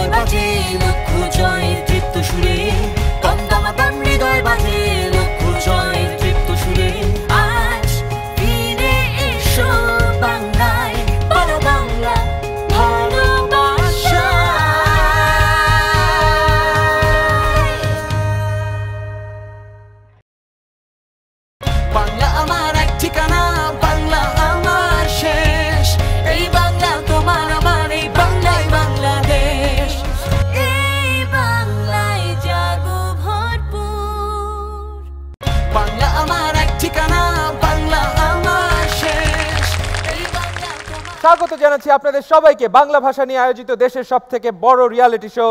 돌봐지 는 그 구조인 আপনাদের সবাইকে বাংলা ভাষা নিয়ে আয়োজিত দেশের সব থেকে বড় রিয়ালিটি শো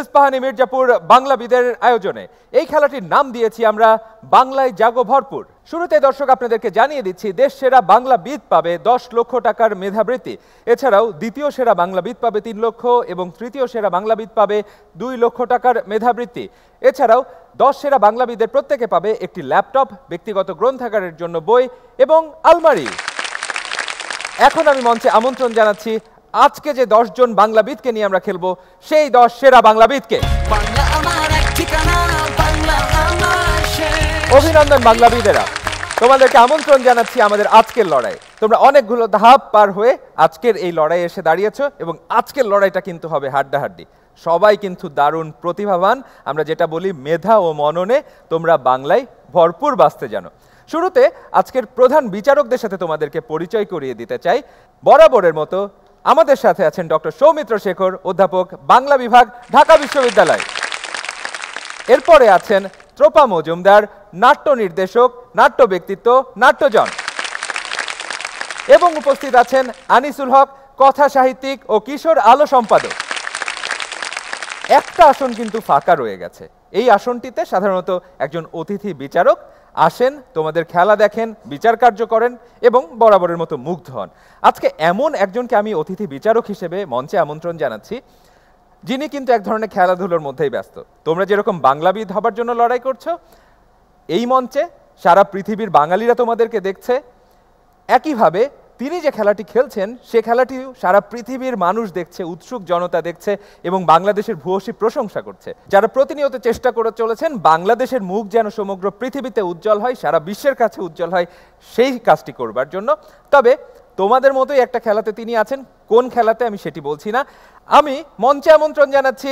ইস্পাহানি মির্জাপুর বাংলাবিদের আয়োজনে এই খেলাটির নাম দিয়েছি আমরা বাংলায় জাগো ভরপুর শুরুতে দর্শক আপনাদেরকে জানিয়ে দিচ্ছি দেশ সেরা বাংলাবিদ পাবে দশ লক্ষ টাকার মেধাবৃত্তি এছাড়াও দ্বিতীয় সেরা বাংলাবিদ পাবে তিন লক্ষ এবং তৃতীয় সেরা বাংলাবিদ পাবে দুই লক্ষ টাকার মেধাবৃত্তি এছাড়াও দশ সেরা বাংলাবিদের প্রত্যেকে পাবে একটি ল্যাপটপ ব্যক্তিগত গ্রন্থাগারের জন্য বই এবং আলমারি এখন আমি মঞ্চে আমন্ত্রণ জানাচ্ছি আজকে যে দশজন বাংলাবিদকে নিয়ে আমরা খেলবো সেই দশ সেরা বাংলাবিদকে অভিনন্দন বাংলাবিদেরা তোমাদেরকে আমন্ত্রণ জানাচ্ছি আমাদের আজকের লড়াই তোমরা অনেকগুলো ধাপ পার হয়ে আজকের এই লড়াই এসে দাঁড়িয়েছ এবং আজকের লড়াইটা কিন্তু হবে হাড্ডাহাড্ডি সবাই কিন্তু দারুণ প্রতিভাবান আমরা যেটা বলি মেধা ও মননে তোমরা বাংলায় ভরপুর বাঁচতে জানো শুরুতে আজকের প্রধান বিচারকদের সাথে তোমাদেরকে পরিচয় করিয়ে দিতে চাই বরাবরের মতো আমাদের সাথে আছেন ডক্টর সৌমিত্র শেখর অধ্যাপক বাংলা বিভাগ ঢাকা বিশ্ববিদ্যালয় এরপরে আছেন ত্রোপা মজুমদার নাট্য নির্দেশক নাট্য ব্যক্তিত্ব নাট্যজন এবং উপস্থিত আছেন আনিসুল হক কথা সাহিত্যিক ও কিশোর আলো সম্পাদক একটা আসন কিন্তু ফাঁকা রয়ে গেছে এই আসনটিতে সাধারণত একজন অতিথি বিচারক আসেন তোমাদের খেলা দেখেন বিচার কার্য করেন এবং বরাবরের মতো মুগ্ধ হন আজকে এমন একজনকে আমি অতিথি বিচারক হিসেবে মঞ্চে আমন্ত্রণ জানাচ্ছি যিনি কিন্তু এক ধরনের খেলাধুলোর মধ্যেই ব্যস্ত তোমরা যেরকম বাংলাবিদ হবার জন্য লড়াই করছো এই মঞ্চে সারা পৃথিবীর বাঙালিরা তোমাদেরকে দেখছে একইভাবে তিনি যে খেলাটি খেলছেন সে খেলাটি সারা পৃথিবীর মানুষ দেখছে উৎসুক জনতা দেখছে এবং বাংলাদেশের ভূয়সী প্রশংসা করছে যারা প্রতিনিয়ত চেষ্টা করে চলেছেন বাংলাদেশের মুখ যেন সমগ্র পৃথিবীতে উজ্জ্বল হয় সারা বিশ্বের কাছে উজ্জ্বল হয় সেই কাজটি করবার জন্য তবে তোমাদের মতোই একটা খেলাতে তিনি আছেন কোন খেলাতে আমি সেটি বলছি না আমি মঞ্চে আমন্ত্রণ জানাচ্ছি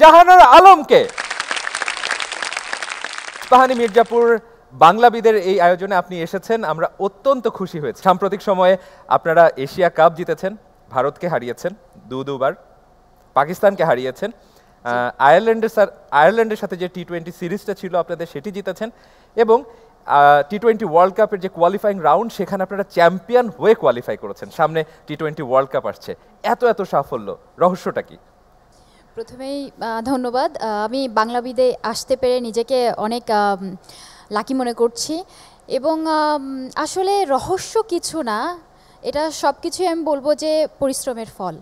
জাহানার আলমকে পাহানি মির্জাপুর বাংলাবিদের এই আয়োজনে আপনি এসেছেন আমরা অত্যন্ত খুশি হয়েছি সাম্প্রতিক সময়ে আপনারা এশিয়া কাপ জিতেছেন ভারতকে হারিয়েছেন দু দুবার পাকিস্তানকে হারিয়েছেন আয়ারল্যান্ডের স্যার আয়ারল্যান্ডের সাথে যে টি টোয়েন্টি সিরিজটা ছিল আপনাদের সেটি জিতেছেন এবং টি টোয়েন্টি ওয়ার্ল্ড কাপের যে কোয়ালিফাইং রাউন্ড সেখানে আপনারা চ্যাম্পিয়ন হয়ে কোয়ালিফাই করেছেন সামনে টি টোয়েন্টি ওয়ার্ল্ড কাপ আসছে এত এত সাফল্য রহস্যটা কি প্রথমেই ধন্যবাদ আমি বাংলাবিদে আসতে পেরে নিজেকে অনেক লাকি মনে করছি এবং আসলে রহস্য কিছু না এটা সব কিছুই আমি বলবো যে পরিশ্রমের ফল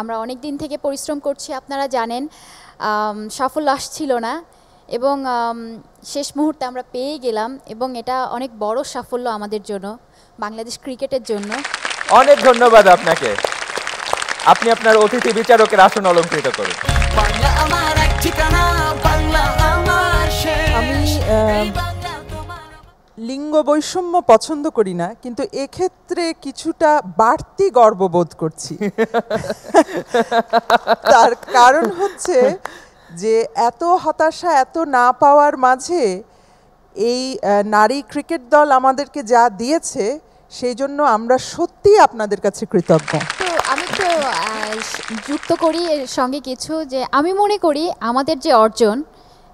আমরা অনেক দিন থেকে পরিশ্রম করছি আপনারা জানেন সাফল্য আসছিল না এবং শেষ মুহূর্তে আমরা পেয়ে গেলাম এবং এটা অনেক বড় সাফল্য আমাদের জন্য বাংলাদেশ ক্রিকেটের জন্য অনেক ধন্যবাদ আপনাকে আপনি আপনার অতিথি বিচারকের আসন অলঙ্কৃত করুন বাংলা আমার বাংলা লিঙ্গ বৈষম্য পছন্দ করি না কিন্তু এক্ষেত্রে কিছুটা বাড়তি গর্ববোধ করছি তার কারণ হচ্ছে যে এত হতাশা এত না পাওয়ার মাঝে এই নারী ক্রিকেট দল আমাদেরকে যা দিয়েছে সেই জন্য আমরা সত্যিই আপনাদের কাছে কৃতজ্ঞ তো আমি তো যুক্ত করি এর সঙ্গে কিছু যে আমি মনে করি আমাদের যে অর্জন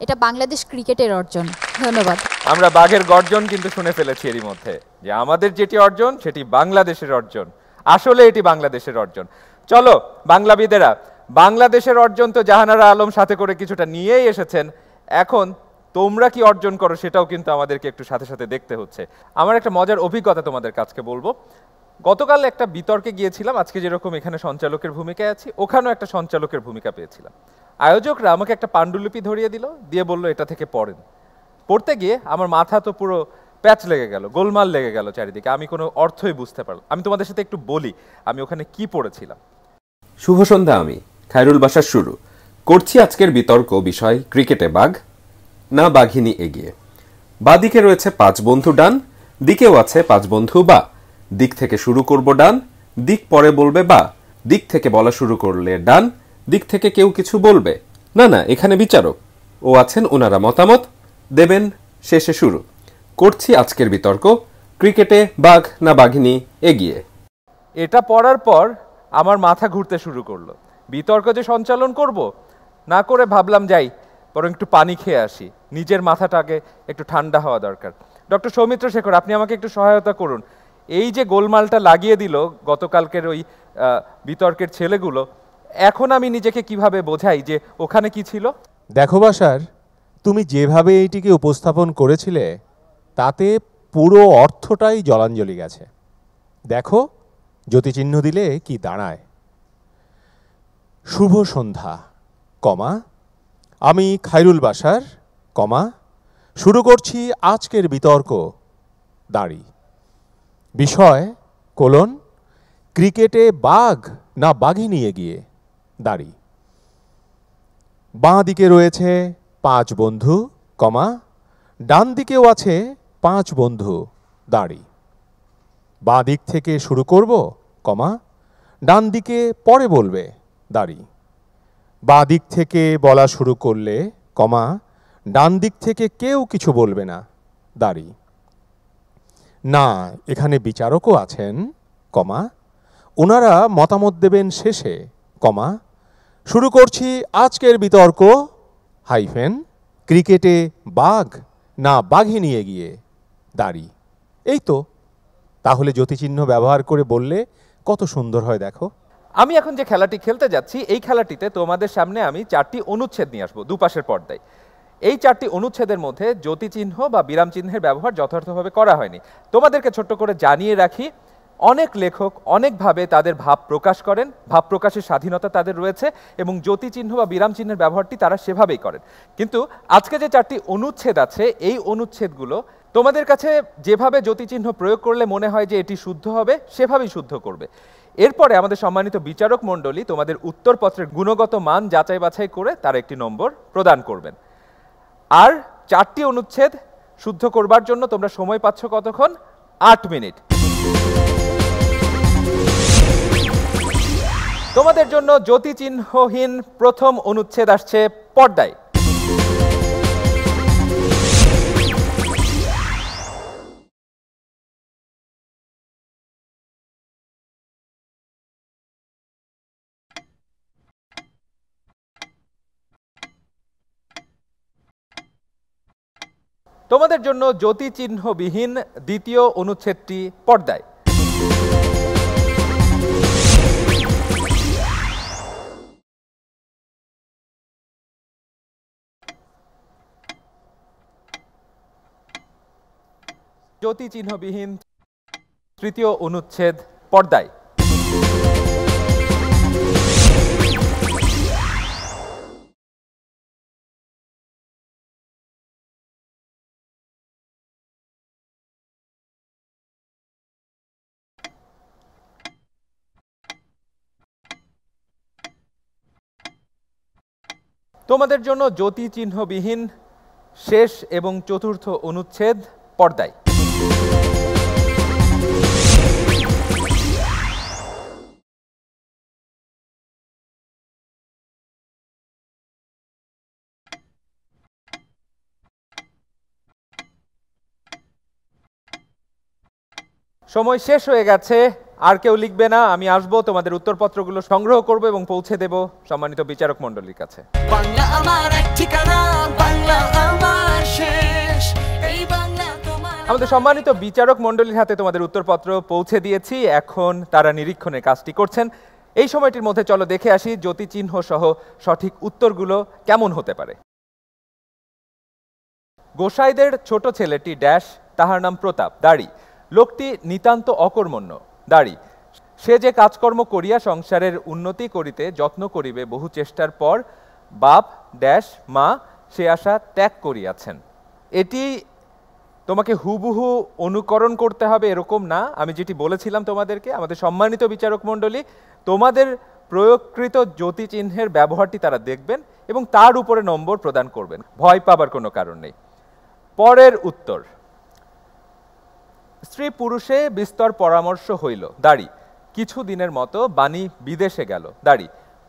এটা বাংলাদেশ ক্রিকেটের অর্জন ধন্যবাদ আমরা বাঘের গর্জন কিন্তু শুনে ফেলেছি এরই মধ্যে যে আমাদের যেটি অর্জন সেটি বাংলাদেশের অর্জন আসলে এটি বাংলাদেশের অর্জন চলো বাংলাবিদেরা বাংলাদেশের অর্জন তো জাহানারা আলম সাথে করে কিছুটা নিয়েই এসেছেন এখন তোমরা কি অর্জন করো সেটাও কিন্তু আমাদেরকে একটু সাথে সাথে দেখতে হচ্ছে আমার একটা মজার অভিজ্ঞতা তোমাদের কাছকে বলবো গতকাল একটা বিতর্কে গিয়েছিলাম আজকে যেরকম এখানে সঞ্চালকের ভূমিকায় আছি ওখানেও একটা সঞ্চালকের ভূমিকা পেয়েছিলাম আয়োজকরা আমাকে একটা পাণ্ডুলিপি ধরিয়ে দিল দিয়ে বলল এটা থেকে পড়েন পড়তে গিয়ে আমার মাথা তো পুরো প্যাচ লেগে গেল গোলমাল লেগে গেল চারিদিকে আমি কোনো অর্থই বুঝতে পারলাম আমি তোমাদের সাথে একটু বলি আমি ওখানে কি পড়েছিলাম শুভ সন্ধ্যা আমি খায়রুল বাসার শুরু করছি আজকের বিতর্ক বিষয় ক্রিকেটে বাঘ না বাঘিনী এগিয়ে বাদিকে রয়েছে পাঁচ বন্ধু ডান দিকেও আছে পাঁচ বন্ধু বা দিক থেকে শুরু করব ডান দিক পরে বলবে বা দিক থেকে বলা শুরু করলে ডান দিক থেকে কেউ কিছু বলবে না না এখানে বিচারক ও আছেন ওনারা মতামত দেবেন শেষে শুরু করছি আজকের বিতর্ক ক্রিকেটে বাঘ না বাঘিনী এগিয়ে এটা পড়ার পর আমার মাথা ঘুরতে শুরু করলো বিতর্ক যে সঞ্চালন করব না করে ভাবলাম যাই বরং একটু পানি খেয়ে আসি নিজের মাথাটাকে একটু ঠান্ডা হওয়া দরকার ডক্টর সৌমিত্র শেখর আপনি আমাকে একটু সহায়তা করুন এই যে গোলমালটা লাগিয়ে দিল গতকালকের ওই বিতর্কের ছেলেগুলো এখন আমি নিজেকে কিভাবে বোঝাই যে ওখানে কি ছিল দেখো বাসার তুমি যেভাবে এইটিকে উপস্থাপন করেছিলে তাতে পুরো অর্থটাই জলাঞ্জলি গেছে দেখো জ্যোতিচিহ্ন দিলে কি দাঁড়ায় শুভ সন্ধ্যা কমা আমি খাইরুল বাসার কমা শুরু করছি আজকের বিতর্ক দাঁড়ি বিষয় কোলন ক্রিকেটে বাঘ না নিয়ে গিয়ে দাঁড়ি বাঁ দিকে রয়েছে পাঁচ বন্ধু কমা ডান দিকেও আছে পাঁচ বন্ধু দাঁড়ি বাঁ দিক থেকে শুরু করব কমা ডান দিকে পরে বলবে দাঁড়ি বাঁ দিক থেকে বলা শুরু করলে কমা ডান দিক থেকে কেউ কিছু বলবে না দাঁড়ি না এখানে বিচারকও আছেন কমা ওনারা মতামত দেবেন শেষে কমা শুরু করছি আজকের বিতর্ক হাইফেন ক্রিকেটে বাঘ না বাঘে নিয়ে গিয়ে দাড়ি এই তো তাহলে জ্যোতিচিহ্ন ব্যবহার করে বললে কত সুন্দর হয় দেখো আমি এখন যে খেলাটি খেলতে যাচ্ছি এই খেলাটিতে তোমাদের সামনে আমি চারটি অনুচ্ছেদ নিয়ে আসবো দুপাশের পর্দায় এই চারটি অনুচ্ছেদের মধ্যে জ্যোতিচিহ্ন বা বিরাম চিহ্নের ব্যবহার যথার্থভাবে করা হয়নি তোমাদেরকে ছোট্ট করে জানিয়ে রাখি অনেক লেখক অনেকভাবে তাদের ভাব প্রকাশ করেন ভাব প্রকাশের স্বাধীনতা তাদের রয়েছে এবং জ্যোতিচিহ্ন বা বিরাম চিহ্নের ব্যবহারটি তারা সেভাবেই করেন কিন্তু আজকে যে চারটি অনুচ্ছেদ আছে এই অনুচ্ছেদগুলো তোমাদের কাছে যেভাবে জ্যোতিচিহ্ন প্রয়োগ করলে মনে হয় যে এটি শুদ্ধ হবে সেভাবেই শুদ্ধ করবে এরপরে আমাদের সম্মানিত বিচারক মণ্ডলী তোমাদের উত্তরপত্রের গুণগত মান যাচাই বাছাই করে তার একটি নম্বর প্রদান করবেন আর চারটি অনুচ্ছেদ শুদ্ধ করবার জন্য তোমরা সময় পাচ্ছ কতক্ষণ আট মিনিট তোমাদের জন্য জ্যোতিচিহ্নহীন প্রথম অনুচ্ছেদ আসছে পর্দায় তোমাদের জন্য জ্যোতিচিহ্নবিহীন দ্বিতীয় অনুচ্ছেদটি পর্দায় জ্যোতিচিহ্নবিহীন তৃতীয় অনুচ্ছেদ পর্দায় তোমাদের জন্য জ্যোতি চিহ্নবিহীন শেষ এবং চতুর্থ অনুচ্ছেদ পর্দায় সময় শেষ হয়ে গেছে আর কেউ লিখবে না আমি আসব তোমাদের উত্তরপত্রগুলো সংগ্রহ করব এবং পৌঁছে দেব সম্মানিত বিচারক মণ্ডলীর কাছে আমাদের সম্মানিত বিচারক মণ্ডলীর হাতে তোমাদের উত্তরপত্র পৌঁছে দিয়েছি এখন তারা নিরীক্ষণের কাজটি করছেন এই সময়টির মধ্যে চলো দেখে আসি জ্যোতিচিহ্ন সহ সঠিক উত্তরগুলো কেমন হতে পারে গোসাইদের ছোট ছেলেটি ড্যাশ তাহার নাম প্রতাপ দাড়ি লোকটি নিতান্ত অকর্মণ্য দাড়ি সে যে কাজকর্ম করিয়া সংসারের উন্নতি করিতে যত্ন করিবে বহু চেষ্টার পর বাপ ড্যাশ মা সে আশা ত্যাগ করিয়াছেন এটি তোমাকে হুবহু অনুকরণ করতে হবে এরকম না আমি যেটি বলেছিলাম তোমাদেরকে আমাদের সম্মানিত বিচারক মণ্ডলী তোমাদের প্রয়োগকৃত জ্যোতিচিহ্নের ব্যবহারটি তারা দেখবেন এবং তার উপরে নম্বর প্রদান করবেন ভয় পাবার কোনো কারণ নেই পরের উত্তর স্ত্রী পুরুষে বিস্তর পরামর্শ হইল দাড়ি কিছু দিনের মতো বাণী বিদেশে গেল দাড়ি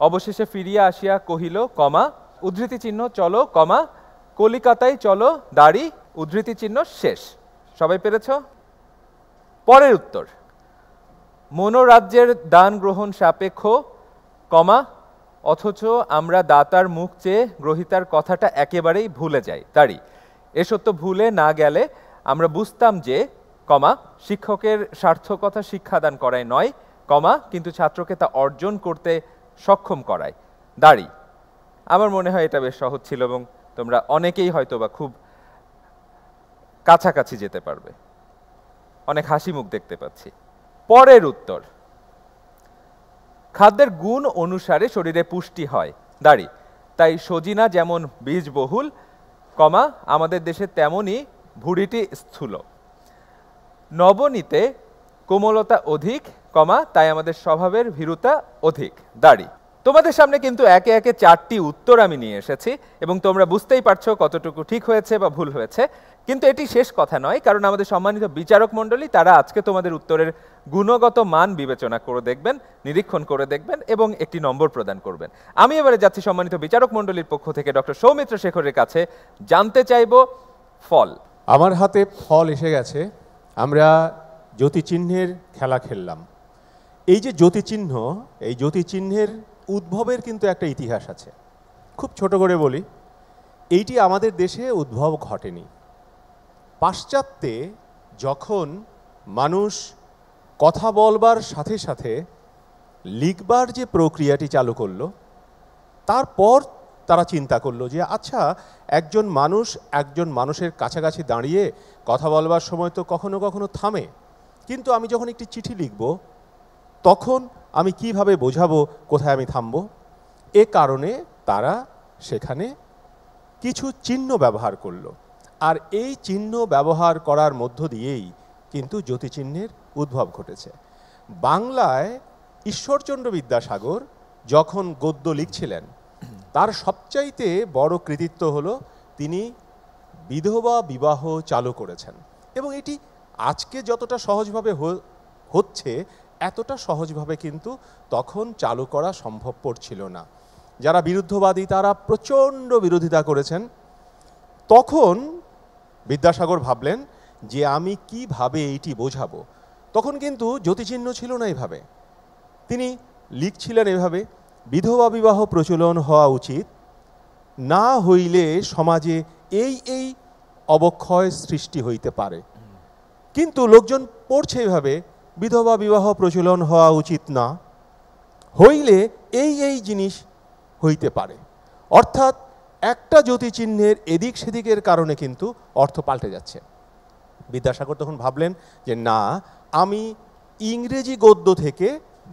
অবশেষে ফিরিয়া আসিয়া কহিল কমা উদ্ধৃতি চিহ্ন চলো কমা কলিকাতায় চলো দাড়ি উদ্ধৃতি চিহ্ন শেষ সবাই পেরেছ পরের উত্তর মনোরাজ্যের দান গ্রহণ সাপেক্ষ কমা অথচ আমরা দাতার মুখ চেয়ে গ্রহিতার কথাটা একেবারেই ভুলে যাই দাড়ি এ সত্য ভুলে না গেলে আমরা বুঝতাম যে কমা শিক্ষকের সার্থকতা শিক্ষাদান করায় নয় কমা কিন্তু ছাত্রকে তা অর্জন করতে সক্ষম করায় দাড়ি আমার মনে হয় এটা বেশ সহজ ছিল এবং তোমরা অনেকেই হয়তো বা খুব কাছাকাছি যেতে পারবে অনেক হাসি মুখ দেখতে পাচ্ছি পরের উত্তর খাদ্যের গুণ অনুসারে শরীরে পুষ্টি হয় দাড়ি তাই সজিনা যেমন বীজবহুল কমা আমাদের দেশে তেমনই ভুড়িটি স্থূল নবনীতে কোমলতা অধিক কমা তাই আমাদের স্বভাবের ভীরুতা অধিক দাড়ি তোমাদের সামনে কিন্তু একে একে চারটি উত্তর আমি নিয়ে এসেছি এবং তোমরা বুঝতেই পারছো কতটুকু ঠিক হয়েছে বা ভুল হয়েছে কিন্তু এটি শেষ কথা নয় কারণ আমাদের সম্মানিত বিচারক মণ্ডলী তারা আজকে তোমাদের উত্তরের গুণগত মান বিবেচনা করে দেখবেন নিরীক্ষণ করে দেখবেন এবং একটি নম্বর প্রদান করবেন আমি এবারে যাচ্ছি সম্মানিত বিচারক মণ্ডলীর পক্ষ থেকে ডক্টর সৌমিত্র শেখরের কাছে জানতে চাইব ফল আমার হাতে ফল এসে গেছে আমরা জ্যোতিচিহ্নের খেলা খেললাম এই যে জ্যোতিচিহ্ন এই জ্যোতিচিহ্নের উদ্ভবের কিন্তু একটা ইতিহাস আছে খুব ছোট করে বলি এইটি আমাদের দেশে উদ্ভব ঘটেনি পাশ্চাত্যে যখন মানুষ কথা বলবার সাথে সাথে লিখবার যে প্রক্রিয়াটি চালু করলো তারপর তারা চিন্তা করলো যে আচ্ছা একজন মানুষ একজন মানুষের কাছাকাছি দাঁড়িয়ে কথা বলবার সময় তো কখনো কখনো থামে কিন্তু আমি যখন একটি চিঠি লিখব তখন আমি কিভাবে বোঝাবো কোথায় আমি থামব এ কারণে তারা সেখানে কিছু চিহ্ন ব্যবহার করলো আর এই চিহ্ন ব্যবহার করার মধ্য দিয়েই কিন্তু জ্যোতিচিহ্নের উদ্ভব ঘটেছে বাংলায় ঈশ্বরচন্দ্র বিদ্যাসাগর যখন গদ্য লিখছিলেন তার সবচাইতে বড় কৃতিত্ব হল তিনি বিধবা বিবাহ চালু করেছেন এবং এটি আজকে যতটা সহজভাবে হচ্ছে এতটা সহজভাবে কিন্তু তখন চালু করা সম্ভবপর ছিল না যারা বিরুদ্ধবাদী তারা প্রচণ্ড বিরোধিতা করেছেন তখন বিদ্যাসাগর ভাবলেন যে আমি কিভাবে এইটি বোঝাবো তখন কিন্তু জ্যোতিচিহ্ন ছিল না এভাবে তিনি লিখছিলেন এভাবে বিধবা বিবাহ প্রচলন হওয়া উচিত না হইলে সমাজে এই এই অবক্ষয় সৃষ্টি হইতে পারে কিন্তু লোকজন পড়ছে এইভাবে বিধবা বিবাহ প্রচলন হওয়া উচিত না হইলে এই এই জিনিস হইতে পারে অর্থাৎ একটা জ্যোতিচিহ্নের এদিক সেদিকের কারণে কিন্তু অর্থ পাল্টে যাচ্ছে বিদ্যাসাগর তখন ভাবলেন যে না আমি ইংরেজি গদ্য থেকে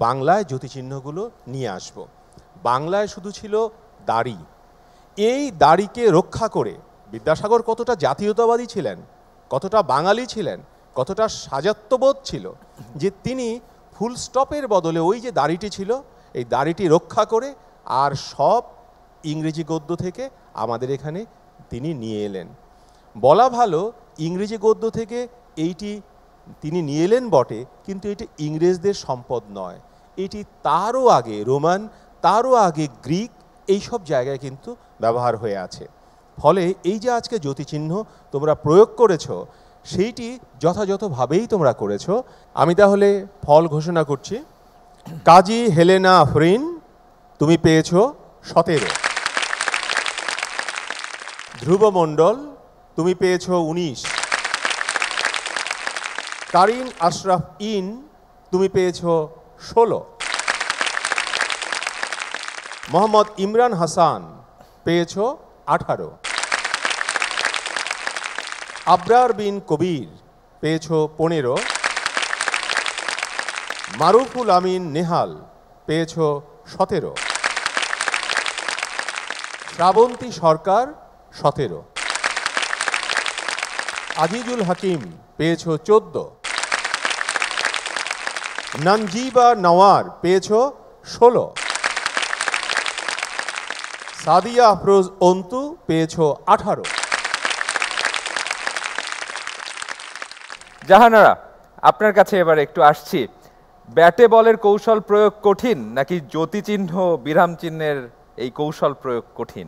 বাংলায় জ্যোতিচিহ্নগুলো নিয়ে আসবো বাংলায় শুধু ছিল দাড়ি এই দাড়িকে রক্ষা করে বিদ্যাসাগর কতটা জাতীয়তাবাদী ছিলেন কতটা বাঙালি ছিলেন কতটা সাজাত্যবোধ ছিল যে তিনি ফুল স্টপের বদলে ওই যে দাড়িটি ছিল এই দাড়িটি রক্ষা করে আর সব ইংরেজি গদ্য থেকে আমাদের এখানে তিনি নিয়ে এলেন বলা ভালো ইংরেজি গদ্য থেকে এইটি তিনি নিয়ে এলেন বটে কিন্তু এটি ইংরেজদের সম্পদ নয় এটি তারও আগে রোমান তারও আগে গ্রিক এইসব জায়গায় কিন্তু ব্যবহার হয়ে আছে ফলে এই যে আজকে জ্যোতিচিহ্ন তোমরা প্রয়োগ করেছ সেইটি যথাযথভাবেই তোমরা করেছ আমি তাহলে ফল ঘোষণা করছি কাজী হেলেনা আফরিন তুমি পেয়েছ সতেরো ধ্রুব তুমি পেয়েছ উনিশ কারিন আশরাফ ইন তুমি পেয়েছ ষোলো মোহাম্মদ ইমরান হাসান পেয়েছ আঠারো আব্রার বিন কবির পেয়েছ পনেরো মারুফুল আমিন নেহাল পেয়েছ সতেরো শ্রাবন্তী সরকার সতেরো আজিজুল হাকিম পেয়েছ চোদ্দ নঞ্জিবা নওয়ার পেয়েছ ষোলো সাদিয়া আফরোজ অন্তু পেয়েছ আঠারো জাহানারা আপনার কাছে এবার একটু আসছি ব্যাটে বলের কৌশল প্রয়োগ কঠিন নাকি জ্যোতিচিহ্ন বিরাম চিহ্নের এই কৌশল প্রয়োগ কঠিন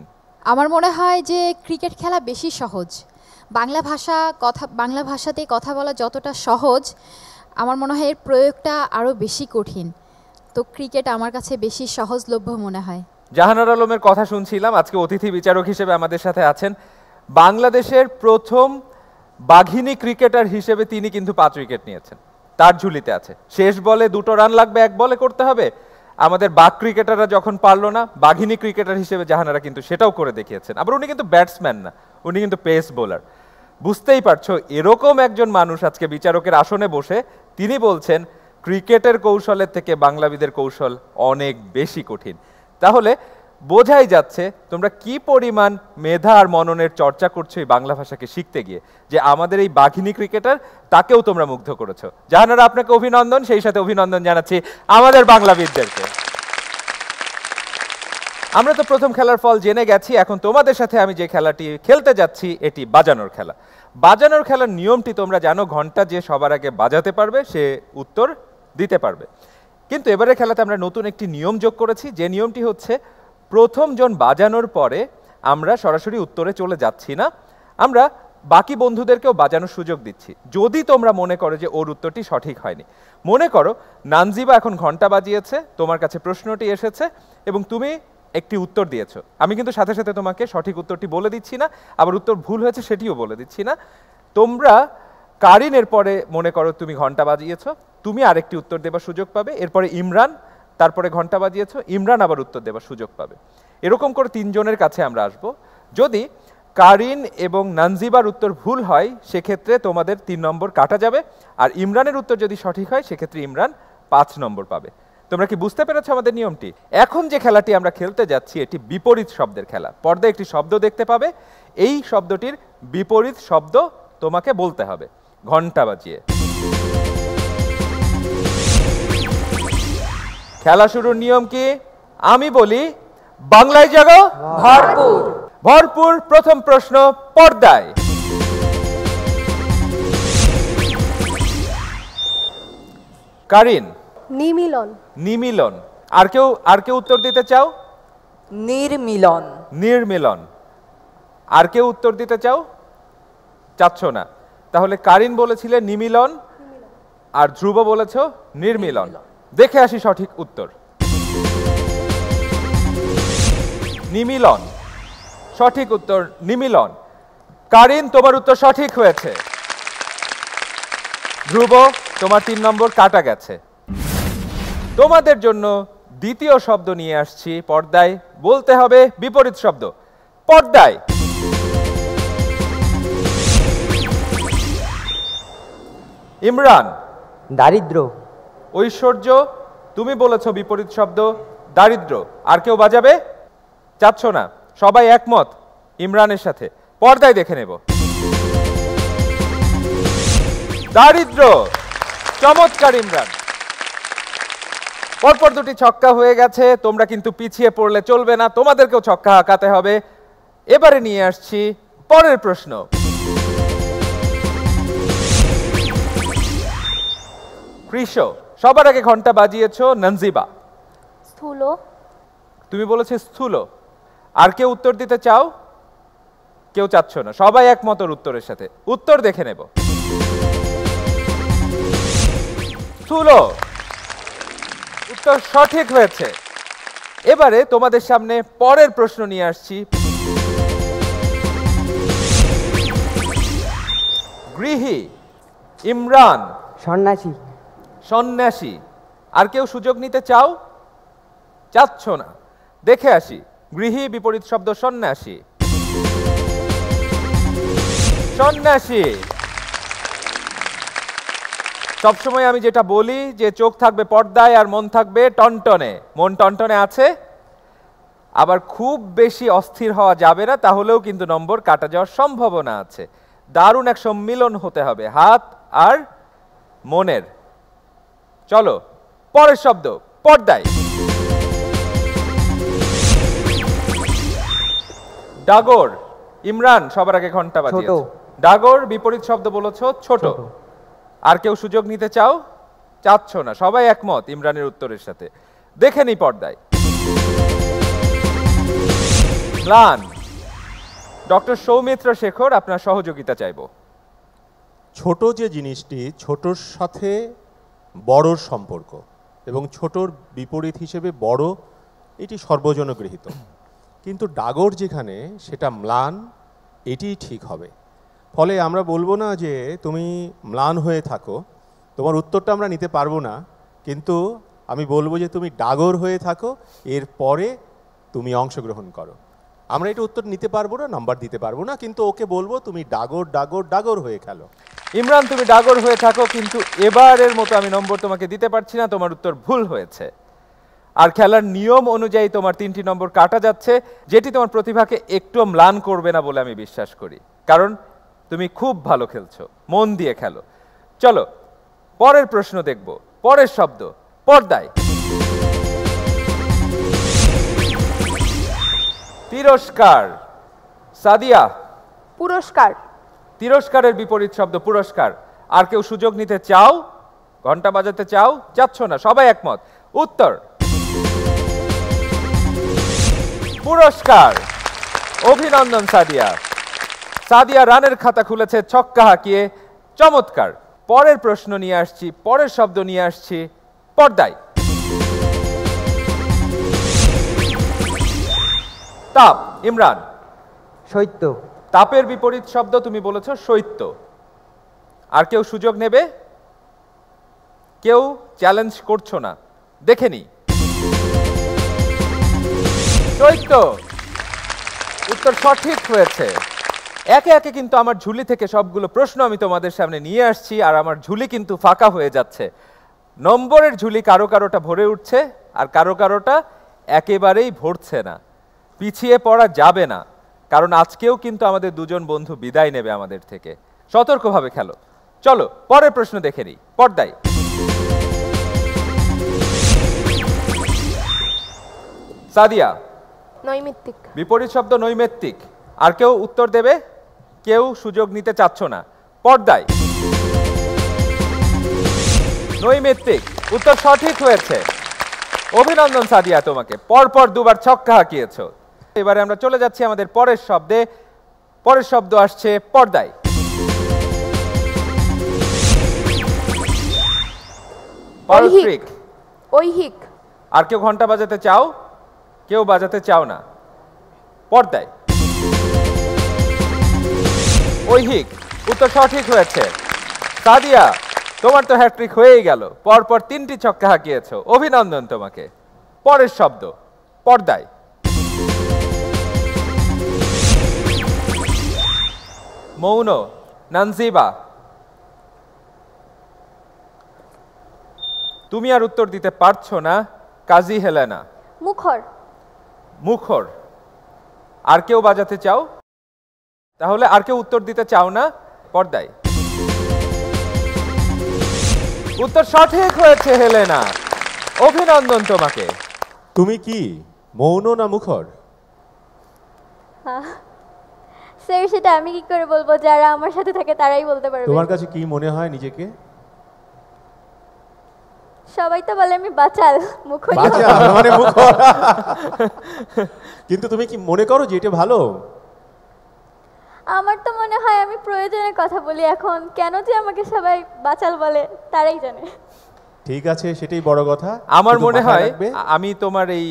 আমার মনে হয় যে ক্রিকেট খেলা বেশি সহজ বাংলা ভাষা কথা বাংলা ভাষাতে কথা বলা যতটা সহজ আমার মনে হয় এর প্রয়োগটা আরও বেশি কঠিন তো ক্রিকেট আমার কাছে বেশি সহজলভ্য মনে হয় জাহানার আলমের কথা শুনছিলাম আজকে অতিথি বিচারক হিসেবে আমাদের সাথে আছেন বাংলাদেশের প্রথম বাঘিনী ক্রিকেটার হিসেবে তিনি কিন্তু পাঁচ উইকেট নিয়েছেন তার ঝুলিতে আছে শেষ বলে দুটো রান লাগবে এক বলে করতে হবে আমাদের বাঘ ক্রিকেটাররা যখন পারলো না বাঘিনী ক্রিকেটার হিসেবে জাহানারা কিন্তু সেটাও করে দেখিয়েছেন আবার উনি কিন্তু ব্যাটসম্যান না উনি কিন্তু পেস বোলার বুঝতেই পারছো এরকম একজন মানুষ আজকে বিচারকের আসনে বসে তিনি বলছেন ক্রিকেটের কৌশলের থেকে বাংলাবিদের কৌশল অনেক বেশি কঠিন তাহলে বোঝাই যাচ্ছে তোমরা কি পরিমাণ মেধা আর মননের চর্চা করছো এই বাংলা ভাষাকে শিখতে গিয়ে যে আমাদের এই বাঘিনী ক্রিকেটার তাকেও তোমরা মুগ্ধ করেছো জাহানারা আপনাকে অভিনন্দন সেই সাথে অভিনন্দন জানাচ্ছি আমাদের বাংলাবিদদেরকে আমরা তো প্রথম খেলার ফল জেনে গেছি এখন তোমাদের সাথে আমি যে খেলাটি খেলতে যাচ্ছি এটি বাজানোর খেলা বাজানোর খেলার নিয়মটি তোমরা জানো ঘন্টা যে সবার আগে বাজাতে পারবে সে উত্তর দিতে পারবে কিন্তু এবারে খেলাতে আমরা নতুন একটি নিয়ম যোগ করেছি যে নিয়মটি হচ্ছে প্রথম জন বাজানোর পরে আমরা সরাসরি উত্তরে চলে যাচ্ছি না আমরা বাকি বন্ধুদেরকেও বাজানোর সুযোগ দিচ্ছি যদি তোমরা মনে করো যে ওর উত্তরটি সঠিক হয়নি মনে করো নানজিবা এখন ঘন্টা বাজিয়েছে তোমার কাছে প্রশ্নটি এসেছে এবং তুমি একটি উত্তর দিয়েছ আমি কিন্তু সাথে সাথে তোমাকে সঠিক উত্তরটি বলে দিচ্ছি না আবার উত্তর ভুল হয়েছে সেটিও বলে দিচ্ছি না তোমরা কারিনের পরে মনে করো তুমি ঘন্টা বাজিয়েছো তুমি আরেকটি উত্তর দেবার সুযোগ পাবে এরপরে ইমরান তারপরে ঘন্টা বাজিয়েছ ইমরান আবার উত্তর দেবার সুযোগ পাবে এরকম করে তিনজনের কাছে আমরা আসব যদি কারিন এবং নানজিবার উত্তর ভুল হয় সেক্ষেত্রে তোমাদের তিন নম্বর কাটা যাবে আর ইমরানের উত্তর যদি সঠিক হয় সেক্ষেত্রে ইমরান পাঁচ নম্বর পাবে তোমরা কি বুঝতে পেরেছো আমাদের নিয়মটি এখন যে খেলাটি আমরা খেলতে যাচ্ছি এটি বিপরীত শব্দের খেলা পর্দায় একটি শব্দ দেখতে পাবে এই শব্দটির বিপরীত শব্দ তোমাকে বলতে হবে ঘন্টা বাজিয়ে খেলা শুরুর নিয়ম কি আমি বলি বাংলায় জাগো ভরপুর ভরপুর প্রথম প্রশ্ন পর্দায় কারিন নিমিলন নিমিলন আর কেউ আর কেউ উত্তর দিতে চাও নির্মিলন নির্মিলন আর কেউ উত্তর দিতে চাও চাচ্ছ না তাহলে কারিন বলেছিলে নিমিলন আর ধ্রুব বলেছ নির্মিলন দেখে আসি সঠিক উত্তর নিমিলন সঠিক উত্তর নিমিলন কারিন তোমার উত্তর সঠিক হয়েছে ধ্রুব তোমার তিন নম্বর কাটা গেছে তোমাদের জন্য দ্বিতীয় শব্দ নিয়ে আসছি পর্দায় বলতে হবে বিপরীত শব্দ পর্দায় ইমরান দারিদ্র ঐশ্বর্য তুমি বলেছ বিপরীত শব্দ দারিদ্র আর কেউ বাজাবে চাচ্ছ না সবাই একমত ইমরানের সাথে পর্দায় দেখে নেব দারিদ্র চমৎকার ইমরান পরপর দুটি ছক্কা হয়ে গেছে তোমরা কিন্তু পিছিয়ে পড়লে চলবে না তোমাদেরকেও ছক্কা হাঁকাতে হবে এবারে নিয়ে আসছি পরের প্রশ্ন কৃষক সবার আগে ঘন্টা বাজিয়েছো নঞ্জিবা স্থূল তুমি বলেছো স্থূল আর কেউ উত্তর দিতে চাও কেউ চাচ্ছ না সবাই একমতর উত্তরের সাথে উত্তর দেখে নেব স্থূল উত্তর সঠিক হয়েছে এবারে তোমাদের সামনে পরের প্রশ্ন নিয়ে আসছি গৃহী ইমরান সন্ন্যাসী সন্ন্যাসী আর কেউ সুযোগ নিতে চাও চাচ্ছ না দেখে আসি গৃহী বিপরীত শব্দ সন্ন্যাসী সন্ন্যাসী সবসময় আমি যেটা বলি যে চোখ থাকবে পর্দায় আর মন থাকবে টনটনে মন টনটনে আছে আবার খুব বেশি অস্থির হওয়া যাবে না তাহলেও কিন্তু নম্বর কাটা যাওয়ার সম্ভাবনা আছে দারুণ এক সম্মিলন হতে হবে হাত আর মনের চলো পরের শব্দ পর্দায় ডাগর ইমরান সবার আগে ঘন্টা বাজিয়েছে ডাগর বিপরীত শব্দ বলেছ ছোট আর কেউ সুযোগ নিতে চাও চাচ্ছ না সবাই একমত ইমরানের উত্তরের সাথে দেখে নি পর্দায় প্লান ডক্টর সৌমিত্র শেখর আপনার সহযোগিতা চাইব ছোট যে জিনিসটি ছোটর সাথে বড়র সম্পর্ক এবং ছোটর বিপরীত হিসেবে বড় এটি সর্বজনগৃহীত কিন্তু ডাগর যেখানে সেটা ম্লান এটিই ঠিক হবে ফলে আমরা বলবো না যে তুমি ম্লান হয়ে থাকো তোমার উত্তরটা আমরা নিতে পারবো না কিন্তু আমি বলবো যে তুমি ডাগর হয়ে থাকো এরপরে তুমি অংশগ্রহণ করো আমরা এটা উত্তর নিতে পারবো না নাম্বার দিতে পারবো না কিন্তু ওকে বলবো তুমি ডাগর ডাগর ডাগর হয়ে খেলো ইমরান তুমি ডাগর হয়ে থাকো কিন্তু এবারের মতো আমি নম্বর তোমাকে দিতে পারছি না তোমার উত্তর ভুল হয়েছে আর খেলার নিয়ম অনুযায়ী তোমার তিনটি নম্বর কাটা যাচ্ছে যেটি তোমার প্রতিভাকে একটু ম্লান করবে না বলে আমি বিশ্বাস করি কারণ তুমি খুব ভালো খেলছো মন দিয়ে খেলো চলো পরের প্রশ্ন দেখব পরের শব্দ পর্দায় তিরস্কার সাদিয়া পুরস্কার তিরস্কারের বিপরীত শব্দ পুরস্কার আর কেউ সুযোগ নিতে চাও ঘন্টা বাজাতে চাও চাচ্ছ না সবাই একমত উত্তর পুরস্কার অভিনন্দন সাদিয়া সাদিয়া রানের খাতা খুলেছে ছক্কা হাঁকিয়ে চমৎকার পরের প্রশ্ন নিয়ে আসছি পরের শব্দ নিয়ে আসছি পর্দায় তাপ ইমরান শৈত্য তাপের বিপরীত শব্দ তুমি বলেছ শৈত্য আর কেউ সুযোগ নেবে কেউ চ্যালেঞ্জ করছো না দেখে নি শৈত্য উত্তর সঠিক হয়েছে একে একে কিন্তু আমার ঝুলি থেকে সবগুলো প্রশ্ন আমি তোমাদের সামনে নিয়ে আসছি আর আমার ঝুলি কিন্তু ফাঁকা হয়ে যাচ্ছে নম্বরের ঝুলি কারো কারোটা ভরে উঠছে আর কারো কারোটা একেবারেই ভরছে না পিছিয়ে পড়া যাবে না কারণ আজকেও কিন্তু আমাদের দুজন বন্ধু বিদায় নেবে আমাদের থেকে সতর্কভাবে খেলো চলো পরের প্রশ্ন দেখে নিই পর্দায় সাদিয়া নৈমিত্তিক বিপরীত শব্দ নৈমিত্তিক আর কেউ উত্তর দেবে কেউ সুযোগ নিতে চাচ্ছ না পর্দায় নৈমিত্তিক উত্তর সঠিক হয়েছে অভিনন্দন সাদিয়া তোমাকে পরপর দুবার ছক্কা হাঁকিয়েছো এবারে আমরা চলে যাচ্ছি আমাদের পরের শব্দে পরের শব্দ আসছে পর্দায় পারস্পরিক ঐহিক আর কেউ ঘন্টা বাজাতে চাও কেউ বাজাতে চাও না পর্দায় ঐহিক উত্তর সঠিক হয়েছে সাদিয়া তোমার তো হ্যাট্রিক হয়েই গেল পরপর তিনটি ছক্কা হাঁকিয়েছ অভিনন্দন তোমাকে পরের শব্দ পর্দায় মৌন নানজিবা তুমি আর উত্তর দিতে পারছো না কাজী হেলেনা মুখর মুখর আর কেউ বাজাতে চাও তাহলে আর কেউ উত্তর দিতে চাও না পর্দায় উত্তর সঠিক হয়েছে হেলেনা অভিনন্দন তোমাকে তুমি কি মৌন না মুখর হ্যাঁ স্যার সেটা আমি কি করে বলবো যারা আমার সাথে থাকে তারাই বলতে পারবে তোমার কাছে কি মনে হয় নিজেকে সবাই তো বলে আমি বাচাল বাচাল মানে কিন্তু তুমি কি মনে করো যে এটা ভালো আমার তো মনে হয় আমি প্রয়োজনে কথা বলি এখন কেন যে আমাকে সবাই বাচাল বলে তারাই জানে ঠিক আছে সেটাই বড় কথা আমার মনে হয় আমি তোমার এই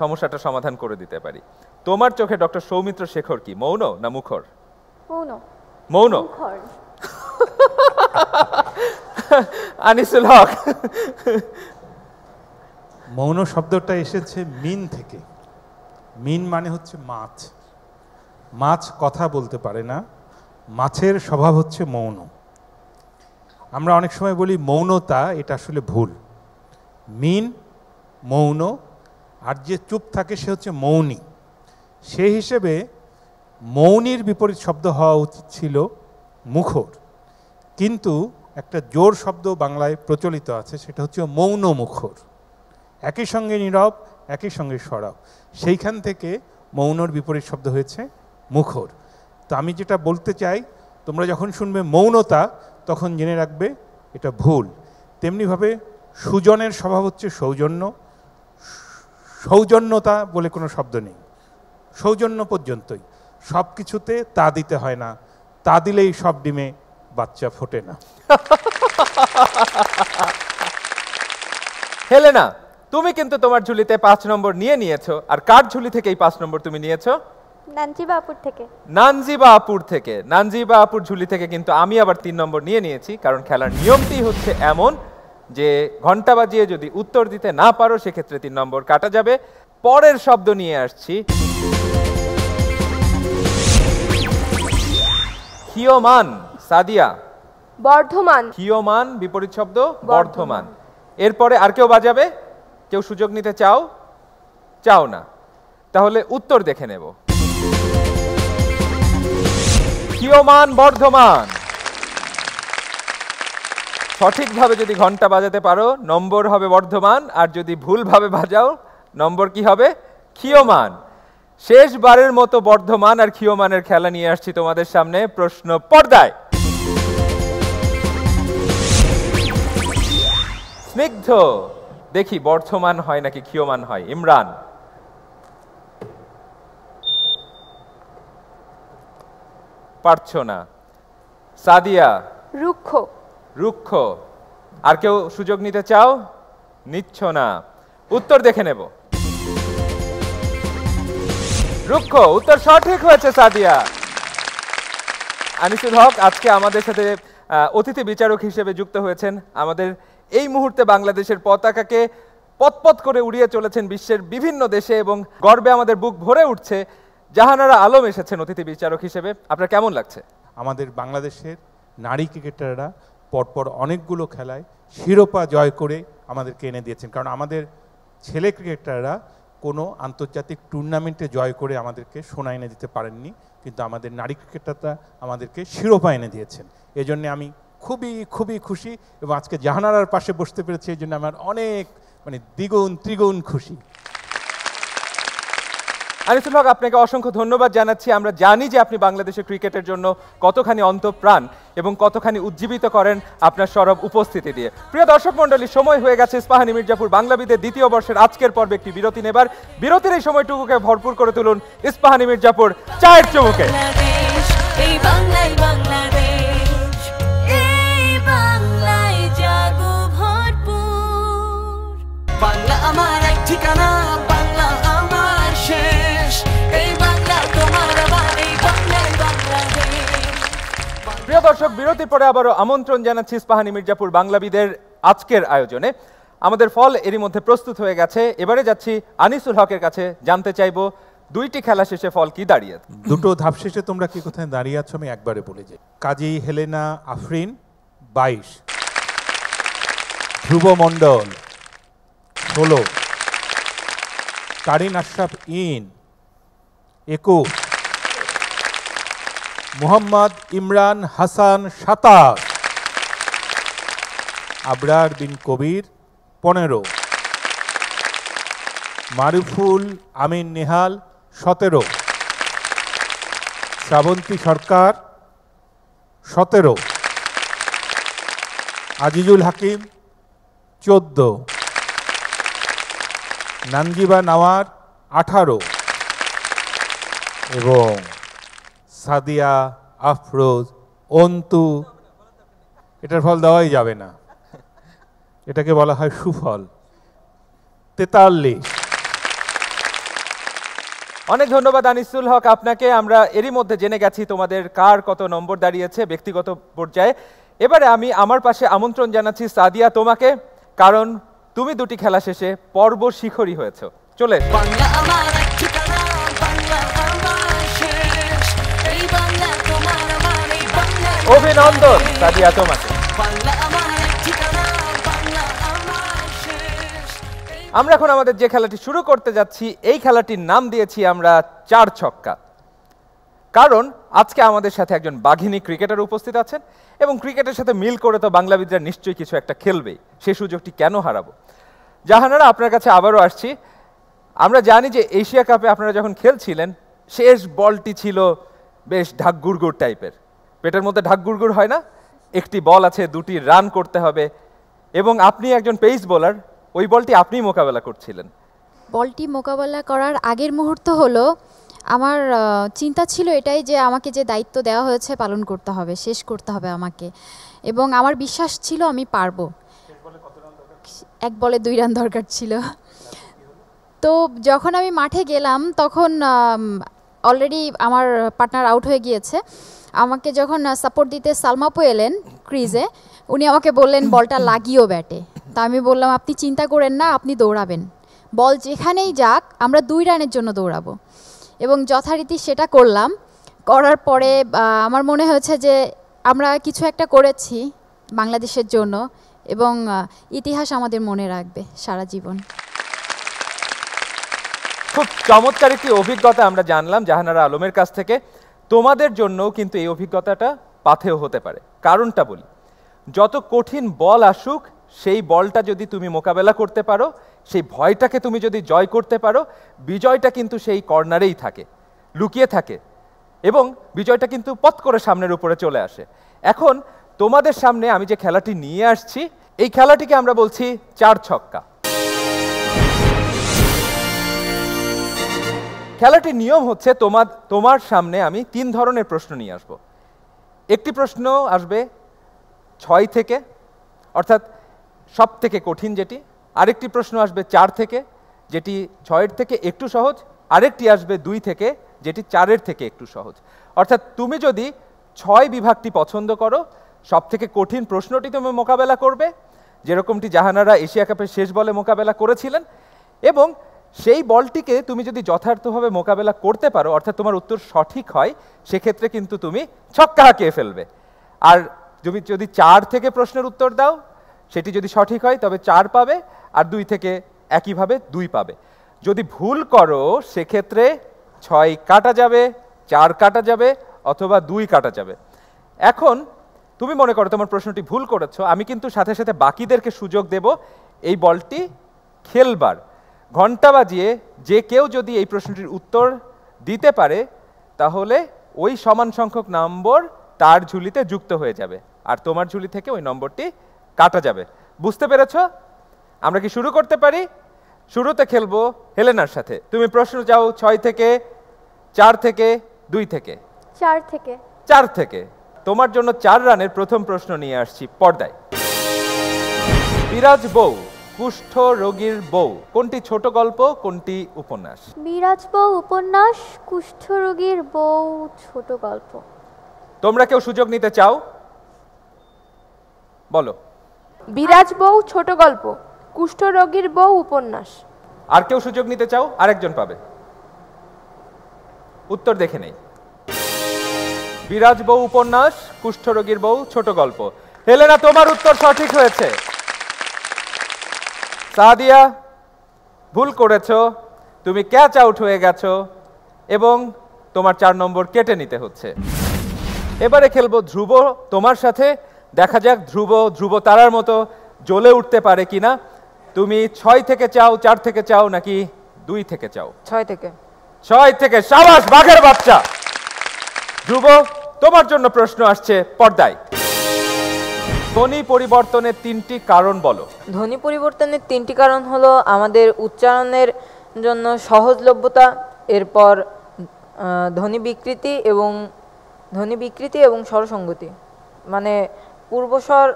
সমস্যাটা সমাধান করে দিতে পারি তোমার চোখে ডক্টর সৌমিত্র শেখর কি মৌন না মুখর মৌন মৌন আনিসুল হক মৌন শব্দটা এসেছে মিন থেকে মিন মানে হচ্ছে মাছ মাছ কথা বলতে পারে না মাছের স্বভাব হচ্ছে মৌন আমরা অনেক সময় বলি মৌনতা এটা আসলে ভুল মিন মৌন আর যে চুপ থাকে সে হচ্ছে মৌনী সে হিসেবে মৌনির বিপরীত শব্দ হওয়া উচিত ছিল মুখর কিন্তু একটা জোর শব্দ বাংলায় প্রচলিত আছে সেটা হচ্ছে মৌন মুখর একই সঙ্গে নীরব একই সঙ্গে সরব সেইখান থেকে মৌনর বিপরীত শব্দ হয়েছে মুখর তো আমি যেটা বলতে চাই তোমরা যখন শুনবে মৌনতা তখন জেনে রাখবে এটা ভুল তেমনিভাবে সুজনের স্বভাব হচ্ছে সৌজন্য সৌজন্যতা বলে কোনো শব্দ নেই সৌজন্য পর্যন্তই সব কিছুতে তা দিতে হয় না তা দিলেই সব ডিমে বাচ্চা ফোটে না হেলেনা তুমি কিন্তু তোমার ঝুলিতে পাঁচ নম্বর নিয়ে নিয়েছো আর কার ঝুলি থেকে এই পাঁচ নম্বর তুমি নিয়েছো থেকে ঝুলি থেকে কিন্তু আমি আবার তিন নম্বর নিয়ে নিয়েছি কারণ খেলার নিয়মটি হচ্ছে এমন যে ঘন্টা বাজিয়ে যদি উত্তর দিতে না পারো সেক্ষেত্রে তিন নম্বর কাটা যাবে পরের শব্দ নিয়ে আসছি ক্ষিয়মান সাদিয়া বর্ধমান ক্ষিয়মান বিপরীত শব্দ বর্ধমান এরপরে আর কেউ বাজাবে কেউ সুযোগ নিতে চাও চাও না তাহলে উত্তর দেখে নেব ক্ষিয়মান বর্ধমান সঠিকভাবে যদি ঘন্টা বাজাতে পারো নম্বর হবে বর্ধমান আর যদি ভুলভাবে বাজাও নম্বর কি হবে ক্ষিয়মান শেষবারের মতো বর্ধমান আর ক্ষীয়মানের খেলা নিয়ে আসছি তোমাদের সামনে প্রশ্ন পর্দায় স্নিগ্ধ দেখি বর্ধমান হয় নাকি ক্ষীয়মান হয় ইমরান পারছ না সাদিয়া রুক্ষ রুক্ষ আর কেউ সুযোগ নিতে চাও নিচ্ছ না উত্তর দেখে নেব রুক্ষ উত্তর সঠিক হয়েছে সাদিয়া আনিসুল হক আজকে আমাদের সাথে অতিথি বিচারক হিসেবে যুক্ত হয়েছেন আমাদের এই মুহূর্তে বাংলাদেশের পতাকাকে পতপত করে উড়িয়ে চলেছেন বিশ্বের বিভিন্ন দেশে এবং গর্বে আমাদের বুক ভরে উঠছে জাহানারা আলম এসেছেন অতিথি বিচারক হিসেবে আপনার কেমন লাগছে আমাদের বাংলাদেশের নারী ক্রিকেটাররা পরপর অনেকগুলো খেলায় শিরোপা জয় করে আমাদেরকে এনে দিয়েছেন কারণ আমাদের ছেলে ক্রিকেটাররা কোনো আন্তর্জাতিক টুর্নামেন্টে জয় করে আমাদেরকে সোনা এনে দিতে পারেননি কিন্তু আমাদের নারী ক্রিকেটাররা আমাদেরকে শিরোপা এনে দিয়েছেন এজন্য আমি খুবই খুবই খুশি এবং আজকে জাহানারার পাশে বসতে পেরেছি এই জন্য আমার অনেক মানে দ্বিগুণ ত্রিগুণ খুশি আনিসুল হক আপনাকে অসংখ্য ধন্যবাদ জানাচ্ছি আমরা জানি যে আপনি বাংলাদেশের ক্রিকেটের জন্য কতখানি অন্তপ্রাণ এবং কতখানি উজ্জীবিত করেন আপনার সরব উপস্থিতি দিয়ে প্রিয় দর্শক মন্ডলী সময় হয়ে গেছে ইস্পাহানি মির্জাপুর বাংলাবিদের দ্বিতীয় বর্ষের আজকের পর্বে একটি বিরতি নেবার বিরতির এই সময়টুকুকে ভরপুর করে তুলুন ইস্পাহানি মির্জাপুর চায়ের চমুকে বাংলায় প্রিয় দর্শক বিরতি পরে আবারও আমন্ত্রণ জানাচ্ছি ইস্পাহানি মির্জাপুর বাংলাবিদের আজকের আয়োজনে আমাদের ফল এরই মধ্যে প্রস্তুত হয়ে গেছে এবারে যাচ্ছি আনিসুল হকের কাছে জানতে চাইব দুইটি খেলা শেষে ফল কি দাঁড়িয়ে দুটো ধাপ শেষে তোমরা কি কোথায় দাঁড়িয়ে আছো আমি একবারে বলে যাই কাজী হেলেনা আফরিন বাইশ ধ্রুব মণ্ডল ষোলো কারিন আশরাফ ইন একুশ মোহাম্মদ ইমরান হাসান সাতাশ আবরার বিন কবির পনেরো মারুফুল আমিন নেহাল সতেরো শ্রাবন্তী সরকার সতেরো আজিজুল হাকিম চোদ্দ নানজিবা নাওয়ার আঠারো এবং সাদিয়া আফরোজ অন্তু এটার ফল দেওয়াই যাবে না এটাকে বলা হয় সুফল তেতাল্লিশ অনেক ধন্যবাদ আনিসুল হক আপনাকে আমরা এরই মধ্যে জেনে গেছি তোমাদের কার কত নম্বর দাঁড়িয়েছে ব্যক্তিগত পর্যায়ে এবারে আমি আমার পাশে আমন্ত্রণ জানাচ্ছি সাদিয়া তোমাকে কারণ তুমি দুটি খেলা শেষে পর্ব শিখরই হয়েছ চলে বাংলা আমার অভিনন্দন সাদিয়া তোমাকে আমরা এখন আমাদের যে খেলাটি শুরু করতে যাচ্ছি এই খেলাটির নাম দিয়েছি আমরা চার ছক্কা কারণ আজকে আমাদের সাথে একজন বাঘিনী ক্রিকেটার উপস্থিত আছেন এবং ক্রিকেটের সাথে মিল করে তো বাংলাবিদরা নিশ্চয়ই কিছু একটা খেলবেই সে সুযোগটি কেন হারাবো জাহানারা আপনার কাছে আবারও আসছি আমরা জানি যে এশিয়া কাপে আপনারা যখন খেলছিলেন শেষ বলটি ছিল বেশ ঢাকগুড়গুড় টাইপের পেটের মধ্যে ঢাক গুড়গুড় হয় না একটি বল আছে দুটি রান করতে হবে এবং আপনি একজন পেস বোলার ওই বলটি আপনিই মোকাবেলা করছিলেন বলটি মোকাবেলা করার আগের মুহূর্ত হলো আমার চিন্তা ছিল এটাই যে আমাকে যে দায়িত্ব দেওয়া হয়েছে পালন করতে হবে শেষ করতে হবে আমাকে এবং আমার বিশ্বাস ছিল আমি পারবো এক বলে দুই রান দরকার ছিল তো যখন আমি মাঠে গেলাম তখন অলরেডি আমার পার্টনার আউট হয়ে গিয়েছে আমাকে যখন সাপোর্ট দিতে সালমাপু এলেন ক্রিজে উনি আমাকে বললেন বলটা লাগিয়েও ব্যাটে তা আমি বললাম আপনি চিন্তা করেন না আপনি দৌড়াবেন বল যেখানেই যাক আমরা দুই রানের জন্য দৌড়াবো এবং যথারীতি সেটা করলাম করার পরে আমার মনে হয়েছে যে আমরা কিছু একটা করেছি বাংলাদেশের জন্য এবং ইতিহাস আমাদের মনে রাখবে সারা জীবন খুব চমৎকার একটি অভিজ্ঞতা আমরা জানলাম জাহানারা আলমের কাছ থেকে তোমাদের জন্যও কিন্তু এই অভিজ্ঞতাটা পাথেও হতে পারে কারণটা বলি যত কঠিন বল আসুক সেই বলটা যদি তুমি মোকাবেলা করতে পারো সেই ভয়টাকে তুমি যদি জয় করতে পারো বিজয়টা কিন্তু সেই কর্নারেই থাকে লুকিয়ে থাকে এবং বিজয়টা কিন্তু পথ করে সামনের উপরে চলে আসে এখন তোমাদের সামনে আমি যে খেলাটি নিয়ে আসছি এই খেলাটিকে আমরা বলছি চার ছক্কা খেলাটির নিয়ম হচ্ছে তোমার তোমার সামনে আমি তিন ধরনের প্রশ্ন নিয়ে আসব একটি প্রশ্ন আসবে ছয় থেকে অর্থাৎ সব থেকে কঠিন যেটি আরেকটি প্রশ্ন আসবে চার থেকে যেটি ছয়ের থেকে একটু সহজ আরেকটি আসবে দুই থেকে যেটি চারের থেকে একটু সহজ অর্থাৎ তুমি যদি ছয় বিভাগটি পছন্দ করো সব থেকে কঠিন প্রশ্নটি তুমি মোকাবেলা করবে যেরকমটি জাহানারা এশিয়া কাপের শেষ বলে মোকাবেলা করেছিলেন এবং সেই বলটিকে তুমি যদি যথার্থভাবে মোকাবেলা করতে পারো অর্থাৎ তোমার উত্তর সঠিক হয় সেক্ষেত্রে কিন্তু তুমি ছক্কা হাঁকিয়ে ফেলবে আর তুমি যদি চার থেকে প্রশ্নের উত্তর দাও সেটি যদি সঠিক হয় তবে চার পাবে আর দুই থেকে একইভাবে দুই পাবে যদি ভুল করো সেক্ষেত্রে ছয় কাটা যাবে চার কাটা যাবে অথবা দুই কাটা যাবে এখন তুমি মনে করো তোমার প্রশ্নটি ভুল করেছো আমি কিন্তু সাথে সাথে বাকিদেরকে সুযোগ দেব এই বলটি খেলবার ঘন্টা বাজিয়ে যে কেউ যদি এই প্রশ্নটির উত্তর দিতে পারে তাহলে ওই সমান সংখ্যক নম্বর তার ঝুলিতে যুক্ত হয়ে যাবে আর তোমার ঝুলি থেকে ওই নম্বরটি কাটা যাবে বুঝতে পেরেছ আমরা কি শুরু করতে পারি শুরুতে খেলবো হেলেনার সাথে তুমি প্রশ্ন চাও ছয় থেকে চার থেকে দুই থেকে চার থেকে চার থেকে তোমার জন্য চার রানের প্রথম প্রশ্ন নিয়ে আসছি পর্দায় বিরাজ বউ কুষ্ঠ রোগীর বউ কোনটি ছোট গল্প কোনটি উপন্যাস বিরাজ বউ উপন্যাস কুষ্ঠ রোগীর বউ ছোট গল্প তোমরা কেউ সুযোগ নিতে চাও বলো বিরাজ বউ ছোট গল্প কুষ্ঠ রোগীর বউ উপন্যাস আর কেউ সুযোগ নিতে চাও আরেকজন পাবে উত্তর দেখে নেই বিরাজ বউ উপন্যাস কুষ্ঠরোগীর বউ ছোট গল্প হেলেনা তোমার উত্তর সঠিক হয়েছে সাদিয়া ভুল করেছ তুমি ক্যাচ আউট হয়ে গেছো এবং তোমার চার নম্বর কেটে নিতে হচ্ছে এবারে খেলবো ধ্রুব তোমার সাথে দেখা যাক ধ্রুব ধ্রুব তারার মতো জ্বলে উঠতে পারে কিনা তুমি ছয় থেকে চাও চার থেকে চাও নাকি দুই থেকে চাও ছয় থেকে ছয় থেকে সাবাস বাঘের বাচ্চা ধ্রুব তোমার জন্য প্রশ্ন আসছে পর্দায় ধ্বনি পরিবর্তনের তিনটি কারণ বলো ধ্বনি পরিবর্তনের তিনটি কারণ হলো আমাদের উচ্চারণের জন্য সহজলভ্যতা এরপর ধ্বনি বিকৃতি এবং ধ্বনি বিকৃতি এবং স্বরসঙ্গতি মানে পূর্বস্বর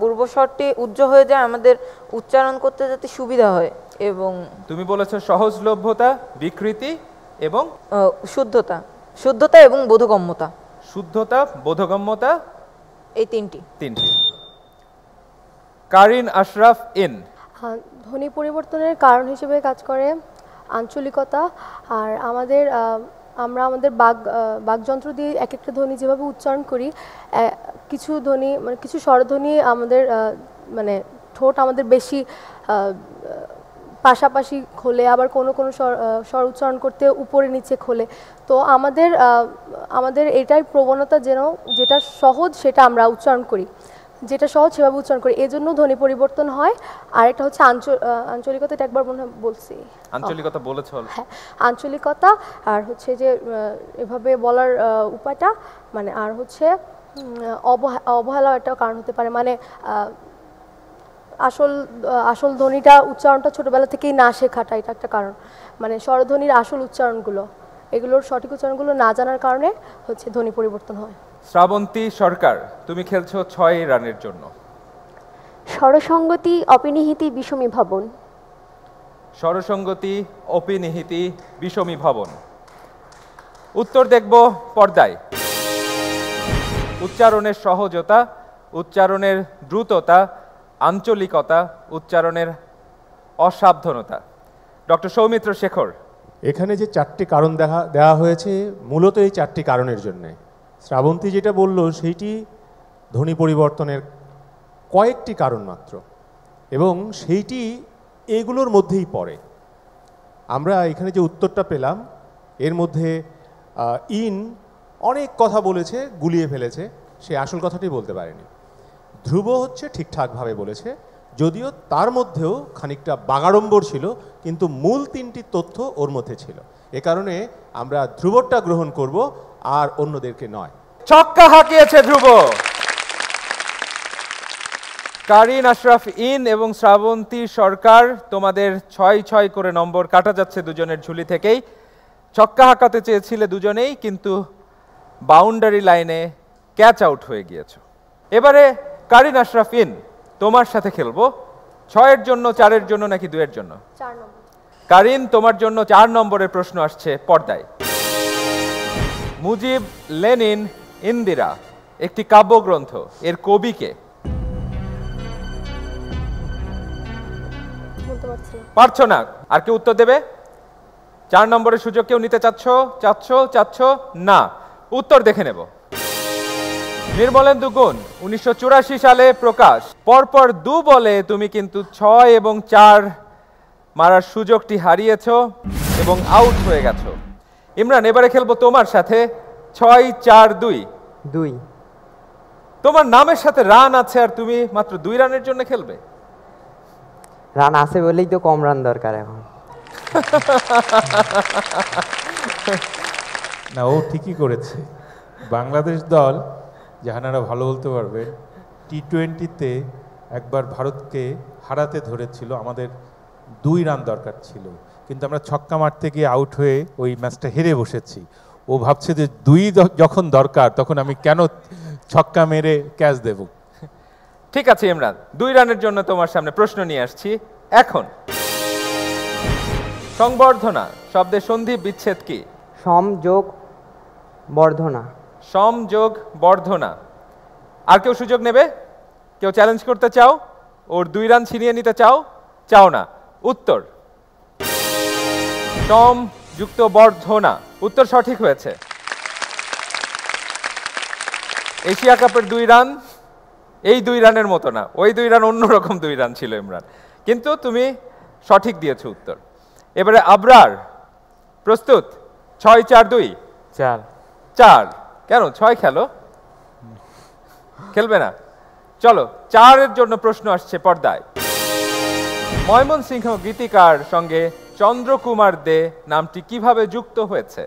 পূর্বস্বরটি উজ্জ হয়ে যায় আমাদের উচ্চারণ করতে যাতে সুবিধা হয় এবং তুমি বলেছো সহজলভ্যতা বিকৃতি এবং শুদ্ধতা শুদ্ধতা এবং বোধগম্যতা শুদ্ধতা বোধগম্যতা এই তিনটি তিনটি কারিন আশরাফ ইন ধ্বনি পরিবর্তনের কারণ হিসেবে কাজ করে আঞ্চলিকতা আর আমাদের আমরা আমাদের বাগ বাগযন্ত্র দিয়ে এক একটা ধ্বনি যেভাবে উচ্চারণ করি কিছু ধ্বনি মানে কিছু স্বরধ্বনি আমাদের মানে ঠোঁট আমাদের বেশি পাশাপাশি খোলে আবার কোনো কোনো স্বর স্বর উচ্চারণ করতে উপরে নিচে খোলে তো আমাদের আমাদের এটাই প্রবণতা যেন যেটা সহজ সেটা আমরা উচ্চারণ করি যেটা সহজ সেভাবে উচ্চারণ করে এজন্য ধ্বনি পরিবর্তন হয় আর একটা হচ্ছে আঞ্চলিকতা এটা একবার মনে বলছি আঞ্চলিকতা বলেছ হ্যাঁ আঞ্চলিকতা আর হচ্ছে যে এভাবে বলার উপায়টা মানে আর হচ্ছে অবহেলা একটা কারণ হতে পারে মানে আসল আসল ধ্বনিটা উচ্চারণটা ছোটবেলা থেকেই না শেখাটা এটা একটা কারণ মানে স্বরধ্বনির আসল উচ্চারণগুলো এগুলোর সঠিক উচ্চারণগুলো না জানার কারণে হচ্ছে ধ্বনি পরিবর্তন হয় শ্রাবন্তী সরকার তুমি খেলছো ছয় রানের জন্য স্বরসঙ্গতি অপিনিহিতি বিষমী ভবন স্বরসঙ্গতি অপিনিহিতি বিষমী ভবন উত্তর দেখব পর্দায় উচ্চারণের সহজতা উচ্চারণের দ্রুততা আঞ্চলিকতা উচ্চারণের অসাবধানতা ডক্টর সৌমিত্র শেখর এখানে যে চারটি কারণ দেখা দেওয়া হয়েছে মূলত এই চারটি কারণের জন্যে শ্রাবন্তী যেটা বলল সেইটি ধ্বনি পরিবর্তনের কয়েকটি কারণ মাত্র এবং সেইটি এগুলোর মধ্যেই পড়ে আমরা এখানে যে উত্তরটা পেলাম এর মধ্যে ইন অনেক কথা বলেছে গুলিয়ে ফেলেছে সে আসল কথাটি বলতে পারেনি ধ্রুব হচ্ছে ঠিকঠাকভাবে বলেছে যদিও তার মধ্যেও খানিকটা বাগাড়ম্বর ছিল কিন্তু মূল তিনটি তথ্য ওর মধ্যে ছিল এ কারণে আমরা ধ্রুবটা গ্রহণ করব আর অন্যদেরকে নয় ছক্কা হাঁকিয়েছে ধ্রুব কারিন আশরাফ ইন এবং শ্রাবন্তী সরকার তোমাদের ছয় ছয় করে নম্বর কাটা যাচ্ছে দুজনের ঝুলি থেকেই ছক্কা হাঁকাতে চেয়েছিলে দুজনেই কিন্তু বাউন্ডারি লাইনে ক্যাচ আউট হয়ে গিয়েছ এবারে কারিন আশরাফ ইন তোমার সাথে খেলবো ছয়ের জন্য চারের জন্য নাকি দুয়ের জন্য কারিন তোমার জন্য চার নম্বরের প্রশ্ন আসছে পর্দায় মুজিব লেনিন ইন্দিরা একটি কাব্যগ্রন্থ এর কবিকে পারছো না আর কেউ উত্তর দেবে চার নম্বরের সুযোগ কেউ নিতে চাচ্ছ চাচ্ছ চাচ্ছ না উত্তর দেখে নেব নির্মলেন্দু গুণ উনিশশো সালে প্রকাশ পরপর দু বলে তুমি কিন্তু ছয় এবং চার মারার সুযোগটি হারিয়েছ এবং আউট হয়ে গেছো ইমরান এবারে খেলবো তোমার সাথে ছয় চার দুই দুই তোমার নামের সাথে রান আছে আর তুমি মাত্র দুই রানের জন্য খেলবে রান আছে বলেই তো কম রান দরকার এখন না ও ঠিকই করেছে বাংলাদেশ দল জাহানারা ভালো বলতে পারবে টি টোয়েন্টিতে একবার ভারতকে হারাতে ধরেছিল আমাদের দুই রান দরকার ছিল কিন্তু আমরা ছক্কা মারতে গিয়ে আউট হয়ে ওই ম্যাচটা হেরে বসেছি ও ভাবছে যে দুই যখন দরকার তখন আমি কেন ছক্কা মেরে ক্যাচ দেব ঠিক আছে ইমরান দুই রানের জন্য তোমার সামনে প্রশ্ন নিয়ে আসছি এখন সংবর্ধনা শব্দে সন্ধি বিচ্ছেদ কি সমযোগ বর্ধনা সমযোগ বর্ধনা আর কেউ সুযোগ নেবে কেউ চ্যালেঞ্জ করতে চাও ওর দুই রান ছিনিয়ে নিতে চাও চাও না উত্তর টম যুক্ত বর্ধনা উত্তর সঠিক হয়েছে এশিয়া কাপের দুই রান এই দুই রানের মতো না ওই দুই রান অন্যরকম দুই রান ছিল ইমরান কিন্তু তুমি সঠিক দিয়েছো উত্তর এবারে আবরার প্রস্তুত ছয় চার দুই চার চার কেন ছয় খেলো খেলবে না চলো চারের জন্য প্রশ্ন আসছে পর্দায় ময়মনসিংহ গীতিকার সঙ্গে চন্দ্রকুমার দে নামটি কিভাবে যুক্ত হয়েছে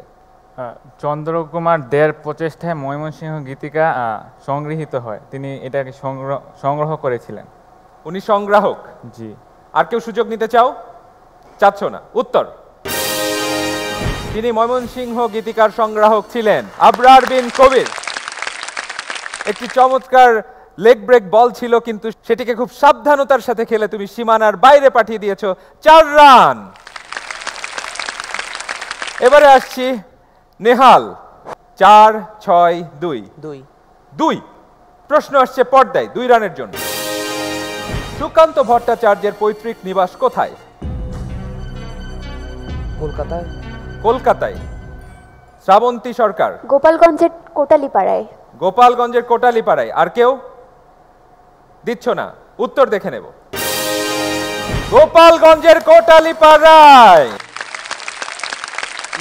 চন্দ্রকুমার দের প্রচেষ্টায় ময়মনসিংহ গীতিকা সংগৃহীত হয় তিনি এটাকে সংগ্রহ সংগ্রহ করেছিলেন উনি সংগ্রাহক জি আর কেউ সুযোগ নিতে চাও চাচ্ছ না উত্তর তিনি ময়মনসিংহ গীতিকার সংগ্রাহক ছিলেন আবরার বিন কবির একটি চমৎকার লেগ ব্রেক বল ছিল কিন্তু সেটিকে খুব সাবধানতার সাথে খেলে তুমি সীমানার বাইরে পাঠিয়ে দিয়েছ চার রান এবারে আসছি নেহাল চার ছয় দুই দুই দুই প্রশ্ন আসছে পর্দায় দুই রানের জন্য সুকান্ত ভট্টাচার্যের পৈতৃক নিবাস কোথায় কলকাতায় কলকাতায় শ্রাবন্তী সরকার গোপালগঞ্জের কোটালিপাড়ায় গোপালগঞ্জের কোটালিপাড়ায় আর কেউ দিচ্ছ না উত্তর দেখে নেব গোপালগঞ্জের কোটালিপাড়ায়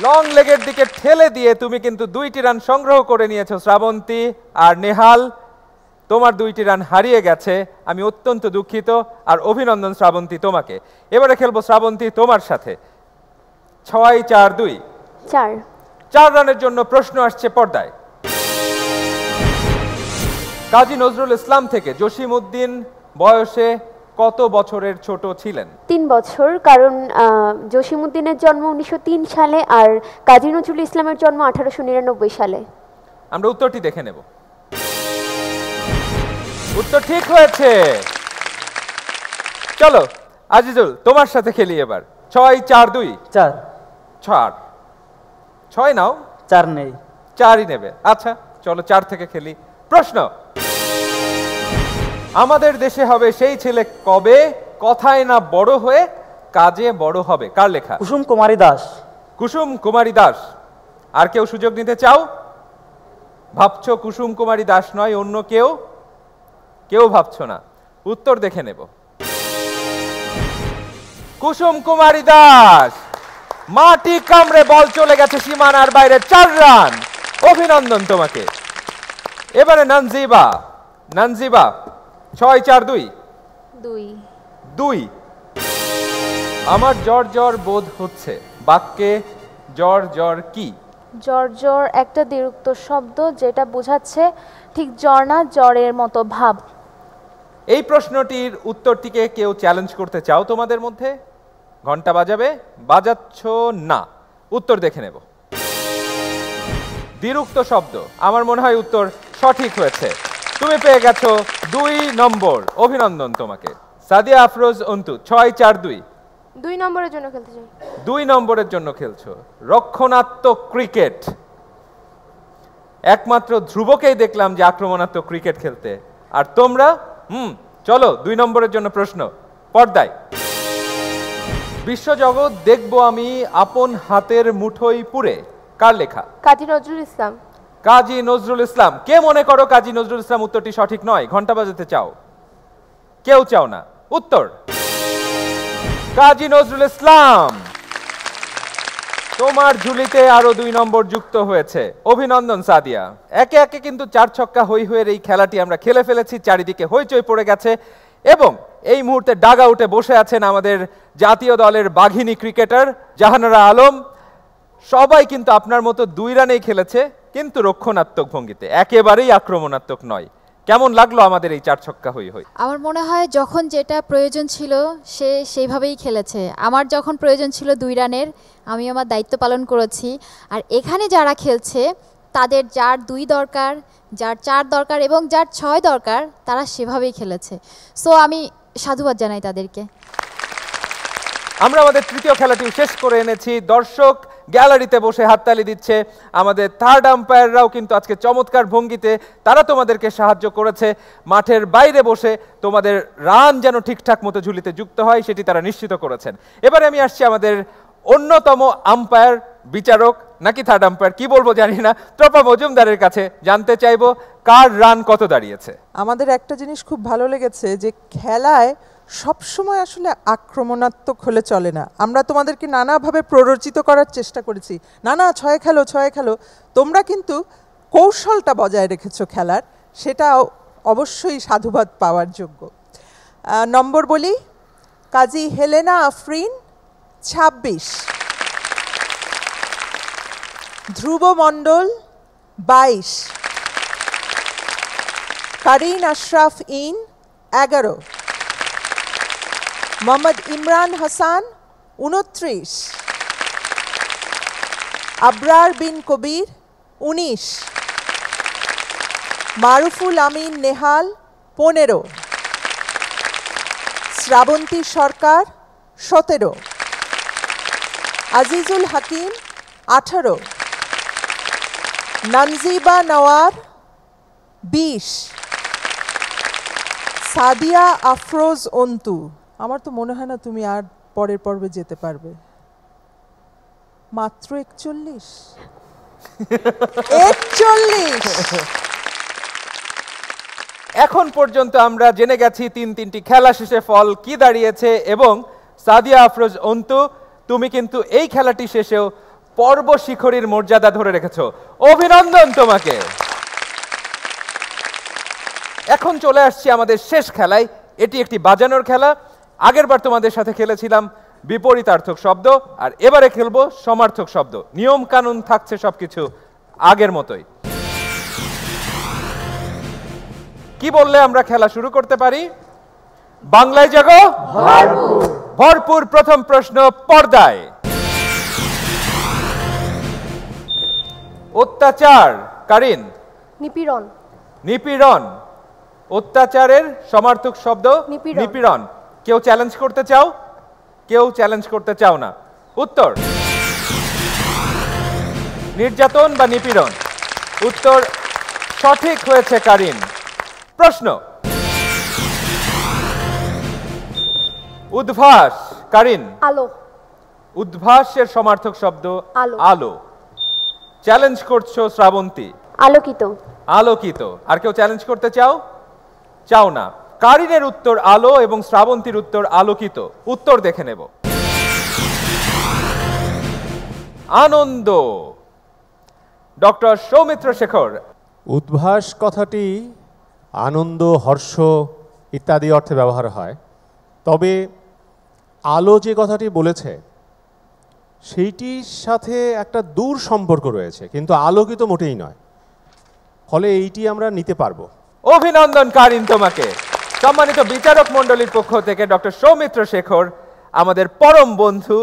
লং লেগের দিকে ঠেলে দিয়ে তুমি কিন্তু দুইটি রান সংগ্রহ করে নিয়েছো শ্রাবন্তী আর নেহাল তোমার দুইটি রান হারিয়ে গেছে আমি অত্যন্ত দুঃখিত আর অভিনন্দন শ্রাবন্তী তোমাকে এবারে খেলবো শ্রাবন্তী তোমার সাথে ছয় চার দুই চার চার রানের জন্য প্রশ্ন আসছে পর্দায় কাজী নজরুল ইসলাম থেকে জসিম উদ্দিন বয়সে কত বছরের ছোট ছিলেন তিন বছর কারণ জসিমুদ্দিনের জন্ম উনিশশো সালে আর কাজী নজরুল ইসলামের জন্ম আঠারোশো সালে আমরা উত্তরটি দেখে নেব উত্তর ঠিক হয়েছে চলো আজিজুল তোমার সাথে খেলি এবার ছয় চার দুই চার চার ছয় নাও চার নেই চারই নেবে আচ্ছা চলো চার থেকে খেলি প্রশ্ন আমাদের দেশে হবে সেই ছেলে কবে কথায় না বড় হয়ে কাজে বড় হবে কার লেখা কুসুম কুমারী দাস কুসুম কুমারী দাস আর কেউ সুযোগ নিতে চাও ভাবছ কুসুম কুমারী দাস নয় অন্য কেউ কেউ ভাবছ না উত্তর দেখে নেব কুসুম কুমারী দাস মাটি কামড়ে বল চলে গেছে সীমানার বাইরে চার রান অভিনন্দন তোমাকে এবারে নানজিবা নানজিবা ছয় চার দুই দুই দুই আমার জ্বর জ্বর বোধ হচ্ছে বাক্যে জ্বর জ্বর কি জ্বর জ্বর একটা দীর্ঘ শব্দ যেটা বোঝাচ্ছে ঠিক জ্বর না জ্বরের মতো ভাব এই প্রশ্নটির উত্তরটিকে কেউ চ্যালেঞ্জ করতে চাও তোমাদের মধ্যে ঘন্টা বাজাবে বাজাচ্ছ না উত্তর দেখে নেব দীরুক্ত শব্দ আমার মনে হয় উত্তর সঠিক হয়েছে তুমি পেয়ে গেছো দুই নম্বর অভিনন্দন তোমাকে সাদিয়া আফরোজ অন্তু ছয় চার দুই দুই নম্বরের জন্য খেলতে চাই দুই নম্বরের জন্য খেলছো রক্ষণাত্মক ক্রিকেট একমাত্র ধ্রুবকেই দেখলাম যে আক্রমণাত্মক ক্রিকেট খেলতে আর তোমরা হুম চলো দুই নম্বরের জন্য প্রশ্ন পর্দায় বিশ্বজগৎ দেখব আমি আপন হাতের মুঠোই পুরে কার লেখা কাজী নজরুল ইসলাম কাজী নজরুল ইসলাম কে মনে করো কাজী নজরুল ইসলাম উত্তরটি সঠিক নয় ঘন্টা বাজাতে চাও কেউ চাও না উত্তর কাজী নজরুল ইসলাম তোমার ঝুলিতে আরো দুই নম্বর যুক্ত হয়েছে অভিনন্দন সাদিয়া একে একে কিন্তু চার ছক্কা হই হয়ে এই খেলাটি আমরা খেলে ফেলেছি চারিদিকে হইচই পড়ে গেছে এবং এই মুহূর্তে ডাগা উঠে বসে আছেন আমাদের জাতীয় দলের বাঘিনী ক্রিকেটার জাহানারা আলম সবাই কিন্তু আপনার মতো দুই রানেই খেলেছে কিন্তু রক্ষণাত্মক ভঙ্গিতে একেবারেই আক্রমণাত্মক নয় কেমন লাগলো আমাদের এই চার ছক্কা হই হই আমার মনে হয় যখন যেটা প্রয়োজন ছিল সে সেইভাবেই খেলেছে আমার যখন প্রয়োজন ছিল দুই রানের আমি আমার দায়িত্ব পালন করেছি আর এখানে যারা খেলছে তাদের যার দুই দরকার যার চার দরকার এবং যার ছয় দরকার তারা সেভাবেই খেলেছে সো আমি সাধুবাদ জানাই তাদেরকে আমরা আমাদের তৃতীয় খেলাটি শেষ করে এনেছি দর্শক গ্যালারিতে বসে হাততালি দিচ্ছে আমাদের থার্ড আম্পায়াররাও কিন্তু আজকে চমৎকার ভঙ্গিতে তারা তোমাদেরকে সাহায্য করেছে মাঠের বাইরে বসে তোমাদের রান যেন ঠিকঠাক মতো ঝুলিতে যুক্ত হয় সেটি তারা নিশ্চিত করেছেন এবারে আমি আসছি আমাদের অন্যতম আম্পায়ার বিচারক নাকি থার্ড আম্পায়ার কি বলবো জানি না ট্রপা মজুমদারের কাছে জানতে চাইবো কার রান কত দাঁড়িয়েছে আমাদের একটা জিনিস খুব ভালো লেগেছে যে খেলায় সবসময় আসলে আক্রমণাত্মক হলে চলে না আমরা তোমাদেরকে নানাভাবে প্ররোচিত করার চেষ্টা করেছি না না ছয় খেলো ছয় খেলো তোমরা কিন্তু কৌশলটা বজায় রেখেছো খেলার সেটা অবশ্যই সাধুবাদ পাওয়ার যোগ্য নম্বর বলি কাজী হেলেনা আফরিন ২৬ ধ্রুব মণ্ডল বাইশ কারিন আশরাফ ইন এগারো মোহাম্মদ ইমরান হাসান উনত্রিশ আব্রার বিন কবির উনিশ মারুফুল আমিন নেহাল পনেরো শ্রাবন্তী সরকার সতেরো আজিজুল হাকিম আঠারো নানজিবা নওয়ার বিশ সাদিয়া আফরোজ অন্তু আমার তো মনে হয় না তুমি আর পরের পর্বে যেতে পারবে মাত্র একচল্লিশ একচল্লিশ এখন পর্যন্ত আমরা জেনে গেছি তিন তিনটি খেলা শেষে ফল কি দাঁড়িয়েছে এবং সাদিয়া আফরোজ অন্তু তুমি কিন্তু এই খেলাটি শেষেও পর্ব শিখরীর মর্যাদা ধরে রেখেছো অভিনন্দন তোমাকে এখন চলে আসছি আমাদের শেষ খেলায় এটি একটি বাজানোর খেলা আগের বার তোমাদের সাথে খেলেছিলাম বিপরীতার্থক শব্দ আর এবারে খেলবো সমার্থক শব্দ নিয়ম কানুন থাকছে সবকিছু আগের মতোই কি বললে আমরা খেলা শুরু করতে পারি বাংলায় জাগ ভরপুর প্রথম প্রশ্ন পর্দায় অত্যাচার কারিন নিপীড়ন নিপীড়ন অত্যাচারের সমার্থক শব্দ নিপীড়ন কেউ চ্যালেঞ্জ করতে চাও কেউ চ্যালেঞ্জ করতে চাও না উত্তর নির্যাতন বা নিপীড়ন উত্তর সঠিক হয়েছে কারিন প্রশ্ন উদ্ভাস কারিন আলো উদ্ভাসের সমার্থক শব্দ আলো চ্যালেঞ্জ করছো শ্রাবন্তী আলোকিত আলোকিত আর কেউ চ্যালেঞ্জ করতে চাও চাও না কারিনের উত্তর আলো এবং শ্রাবন্তীর উত্তর আলোকিত উত্তর দেখে নেব আনন্দ ডক্টর সৌমিত্র শেখর উদ্ভাস কথাটি আনন্দ হর্ষ ইত্যাদি অর্থে ব্যবহার হয় তবে আলো যে কথাটি বলেছে সেইটির সাথে একটা দূর সম্পর্ক রয়েছে কিন্তু আলোকিত মোটেই নয় ফলে এইটি আমরা নিতে পারবো অভিনন্দন কারিন তোমাকে সম্মানিত বিচারক মণ্ডলীর পক্ষ থেকে ডক্টর সৌমিত্র শেখর আমাদের পরম বন্ধু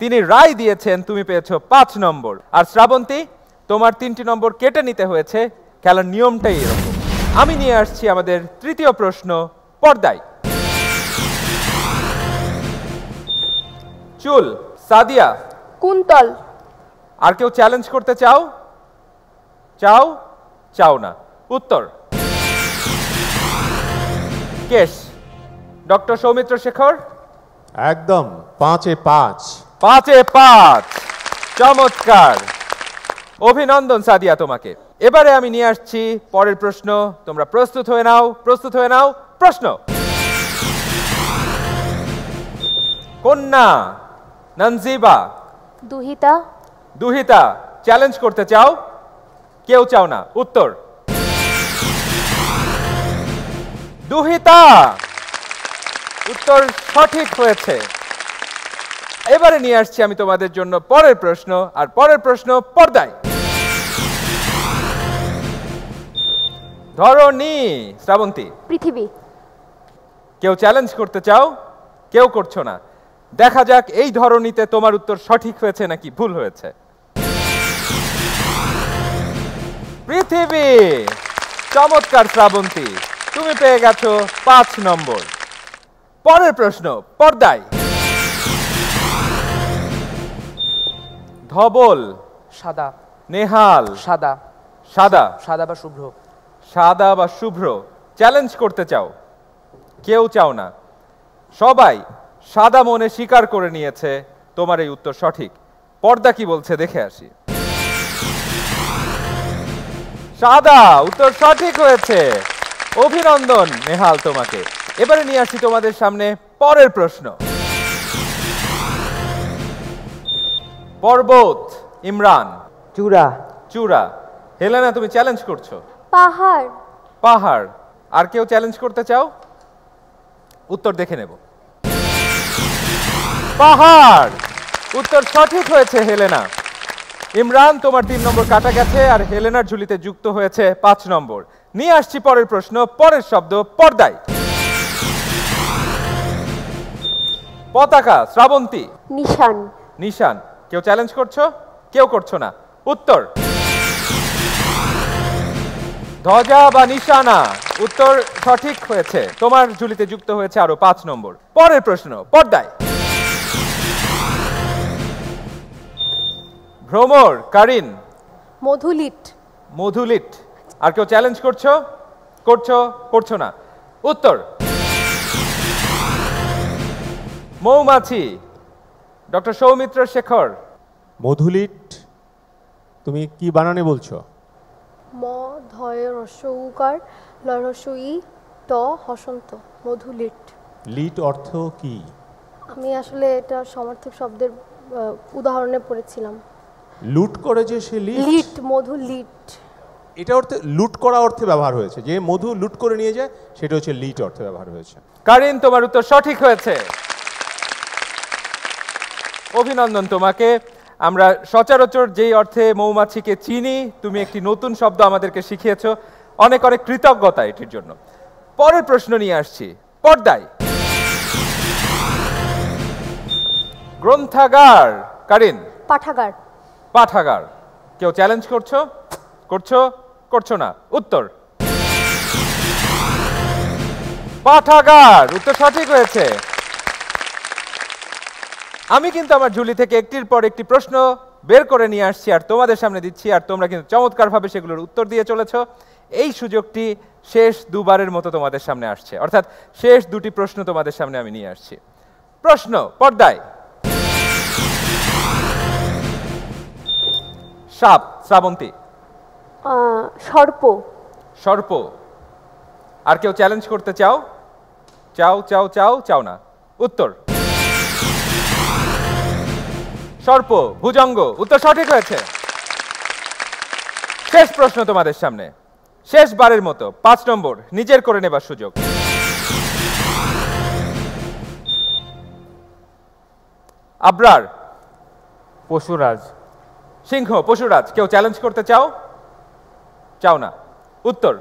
তিনি রায় দিয়েছেন তুমি পেয়েছ পাঁচ নম্বর আর শ্রাবন্তী তোমার তিনটি নম্বর কেটে নিতে হয়েছে খেলার নিয়মটাই এরকম আমি নিয়ে আসছি আমাদের তৃতীয় প্রশ্ন পর্দায় চুল সাদিয়া কুন্তল আর কেউ চ্যালেঞ্জ করতে চাও চাও চাও না উত্তর ইয়েস ডক্টর সৌমিত্র শেখর একদম পাঁচে পাঁচ পাঁচে পাঁচ চমৎকার অভিনন্দন সাদিয়া তোমাকে এবারে আমি নিয়ে আসছি পরের প্রশ্ন তোমরা প্রস্তুত হয়ে নাও প্রস্তুত হয়ে নাও প্রশ্ন কন্যা নঞ্জিবা দুহিতা দুহিতা চ্যালেঞ্জ করতে চাও কেউ চাও না উত্তর দুহিতা উত্তর সঠিক হয়েছে এবারে নিয়ে আসছি আমি তোমাদের জন্য পরের প্রশ্ন আর পরের প্রশ্ন পর্দায় ধরণী শ্রাবন্তী পৃথিবী কেউ চ্যালেঞ্জ করতে চাও কেউ করছো না দেখা যাক এই ধরণীতে তোমার উত্তর সঠিক হয়েছে নাকি ভুল হয়েছে পৃথিবী চমৎকার শ্রাবন্তী তুমি পেয়ে গেছো পাঁচ নম্বর পরের প্রশ্ন পর্দায় ধবল সাদা নেহাল সাদা সাদা সাদা বা শুভ্র সাদা বা শুভ্র চ্যালেঞ্জ করতে চাও কেউ চাও না সবাই সাদা মনে স্বীকার করে নিয়েছে তোমার এই উত্তর সঠিক পর্দা কি বলছে দেখে আসি সাদা উত্তর সঠিক হয়েছে অভিনন্দন নেহাল তোমাকে এবারে নিয়ে আসি তোমাদের সামনে পরের প্রশ্ন পর্বত ইমরান চূড়া চূড়া হেলেনা তুমি চ্যালেঞ্জ করছো পাহাড় পাহাড় আর কেউ চ্যালেঞ্জ করতে চাও উত্তর দেখে নেব পাহাড় উত্তর সঠিক হয়েছে হেলেনা ইমরান তোমার তিন নম্বর কাটা গেছে আর হেলেনার ঝুলিতে যুক্ত হয়েছে পাঁচ নম্বর নিয়ে আসছি পরের প্রশ্ন পরের শব্দ পর্দায় পতাকা শ্রাবন্তী নিশান নিশান কেউ চ্যালেঞ্জ করছো কেউ করছো না উত্তর ধ্বজা বা নিশানা উত্তর সঠিক হয়েছে তোমার ঝুলিতে যুক্ত হয়েছে আরো পাঁচ নম্বর পরের প্রশ্ন পর্দায় ভ্রমর কারিন মধুলিট মধুলিট আর কেউ চ্যালেঞ্জ করছো করছো করছো না উত্তর মৌমাছি ডক্টর সৌমিত্র শেখর মধুলিট তুমি কি বানানে বলছো ম ধয় রস্য উকার লরস্য ই ট হসন্ত মধুলিট লিট অর্থ কি আমি আসলে এটা সমর্থক শব্দের উদাহরণে পড়েছিলাম লুট করে যে সে লিট লিট মধু লিট এটা অর্থে লুট করা অর্থে ব্যবহার হয়েছে যে মধু লুট করে নিয়ে যায় সেটা হচ্ছে লিট অর্থে ব্যবহার হয়েছে কারিন তোমার উত্তর সঠিক হয়েছে অভিনন্দন তোমাকে আমরা সচরাচর যেই অর্থে মৌমাছিকে চিনি তুমি একটি নতুন শব্দ আমাদেরকে শিখিয়েছ অনেক অনেক কৃতজ্ঞতা এটির জন্য পরের প্রশ্ন নিয়ে আসছি পর্দায় গ্রন্থাগার কারিন পাঠাগার পাঠাগার কেউ চ্যালেঞ্জ করছো করছো করছো না উত্তর পাঠাগার উত্তর সঠিক হয়েছে আমি কিন্তু আমার ঝুলি থেকে একটির পর একটি প্রশ্ন বের করে নিয়ে আসছি আর তোমাদের সামনে দিচ্ছি আর তোমরা কিন্তু চমৎকারভাবে সেগুলোর উত্তর দিয়ে চলেছ এই সুযোগটি শেষ দুবারের মতো তোমাদের সামনে আসছে অর্থাৎ শেষ দুটি প্রশ্ন তোমাদের সামনে আমি নিয়ে আসছি প্রশ্ন পর্দায় সাপ শ্রাবন্তী সর্প সর্প আর কেউ চ্যালেঞ্জ করতে চাও চাও চাও চাও চাও না উত্তর সর্প ভুজঙ্গ উত্তর সঠিক হয়েছে শেষ প্রশ্ন তোমাদের সামনে শেষবারের মতো পাঁচ নম্বর নিজের করে নেবার সুযোগ আব্রার পশুরাজ সিংহ পশুরাজ কেউ চ্যালেঞ্জ করতে চাও চাও না উত্তর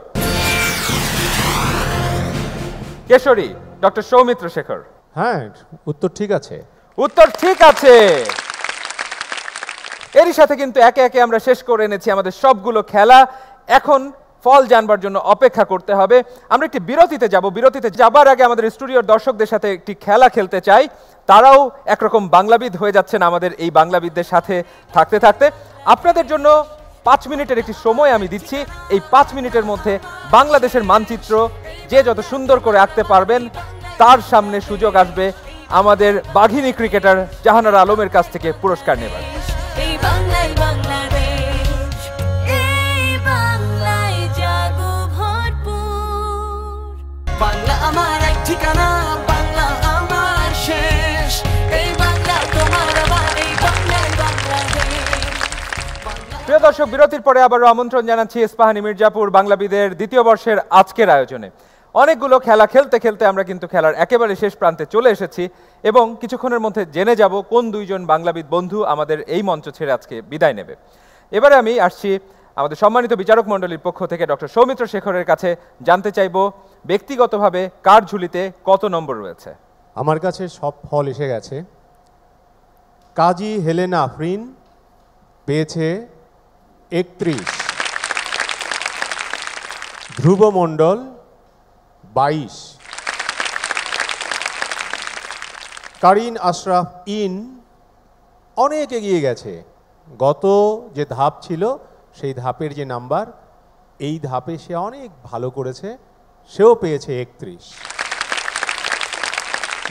কেশরী ডক্টর সৌমিত্র শেখর হ্যাঁ উত্তর ঠিক আছে উত্তর ঠিক আছে এরই সাথে কিন্তু একে একে আমরা শেষ করে এনেছি আমাদের সবগুলো খেলা এখন ফল জানবার জন্য অপেক্ষা করতে হবে আমরা একটি বিরতিতে যাব বিরতিতে যাবার আগে আমাদের স্টুডিওর দর্শকদের সাথে একটি খেলা খেলতে চাই তারাও একরকম বাংলাবিদ হয়ে যাচ্ছেন আমাদের এই বাংলাবিদদের সাথে থাকতে থাকতে আপনাদের জন্য পাঁচ মিনিটের একটি সময় আমি দিচ্ছি এই পাঁচ মিনিটের মধ্যে বাংলাদেশের মানচিত্র যে যত সুন্দর করে আঁকতে পারবেন তার সামনে সুযোগ আসবে আমাদের বাঘিনী ক্রিকেটার জাহানার আলমের কাছ থেকে পুরস্কার নেবার ঠিকানা প্রিয় দর্শক বিরতির পরে আবারও আমন্ত্রণ জানাচ্ছি ইস্পাহানি মির্জাপুর বাংলাবিদের দ্বিতীয় বর্ষের আজকের আয়োজনে অনেকগুলো খেলা খেলতে খেলতে আমরা কিন্তু খেলার একেবারে শেষ প্রান্তে চলে এসেছি এবং কিছুক্ষণের মধ্যে জেনে যাব কোন দুইজন বাংলাবিদ বন্ধু আমাদের এই মঞ্চ ছেড়ে আজকে বিদায় নেবে এবারে আমি আসছি আমাদের সম্মানিত বিচারক মণ্ডলীর পক্ষ থেকে ডক্টর সৌমিত্র শেখরের কাছে জানতে চাইব ব্যক্তিগতভাবে কার ঝুলিতে কত নম্বর রয়েছে আমার কাছে সব ফল এসে গেছে কাজী হেলেনা আফরিন পেয়েছে একত্রিশ ধ্রুবমণ্ডল বাইশ কারিন আশরাফ ইন অনেক এগিয়ে গেছে গত যে ধাপ ছিল সেই ধাপের যে নাম্বার এই ধাপে সে অনেক ভালো করেছে সেও পেয়েছে একত্রিশ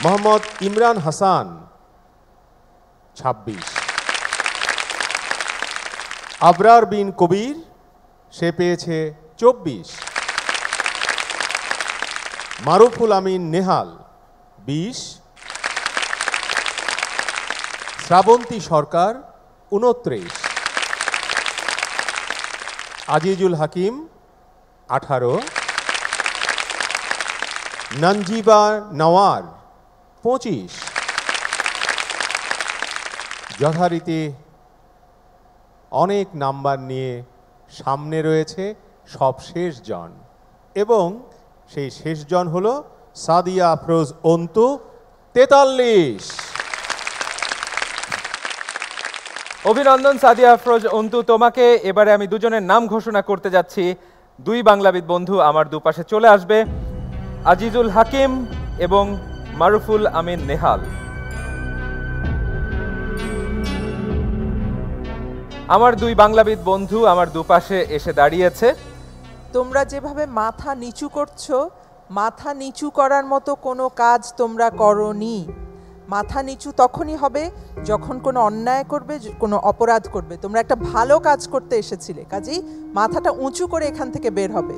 মোহাম্মদ ইমরান হাসান ছাব্বিশ আবরার বিন কবির সে পেয়েছে চব্বিশ মারুফুল আমিন নেহাল বিশ শ্রাবন্তী সরকার উনত্রিশ আজিজুল হাকিম আঠারো নঞ্জিবা নওয়ার পঁচিশ যথারীতি অনেক নাম্বার নিয়ে সামনে রয়েছে সব শেষ জন এবং সেই শেষ জন হল সাদিয়া আফরোজ অন্তু তেতাল্লিশ অভিনন্দন সাদিয়া আফরোজ অন্তু তোমাকে এবারে আমি দুজনের নাম ঘোষণা করতে যাচ্ছি দুই বাংলাবিদ বন্ধু আমার দুপাশে চলে আসবে আজিজুল হাকিম এবং মারুফুল আমিন নেহাল আমার দুই বাংলাবিদ বন্ধু আমার দুপাশে এসে দাঁড়িয়েছে তোমরা যেভাবে মাথা নিচু করছো মাথা নিচু করার মতো কোনো কাজ তোমরা করনি মাথা নিচু তখনই হবে যখন কোনো অন্যায় করবে কোনো অপরাধ করবে তোমরা একটা ভালো কাজ করতে এসেছিলে কাজেই মাথাটা উঁচু করে এখান থেকে বের হবে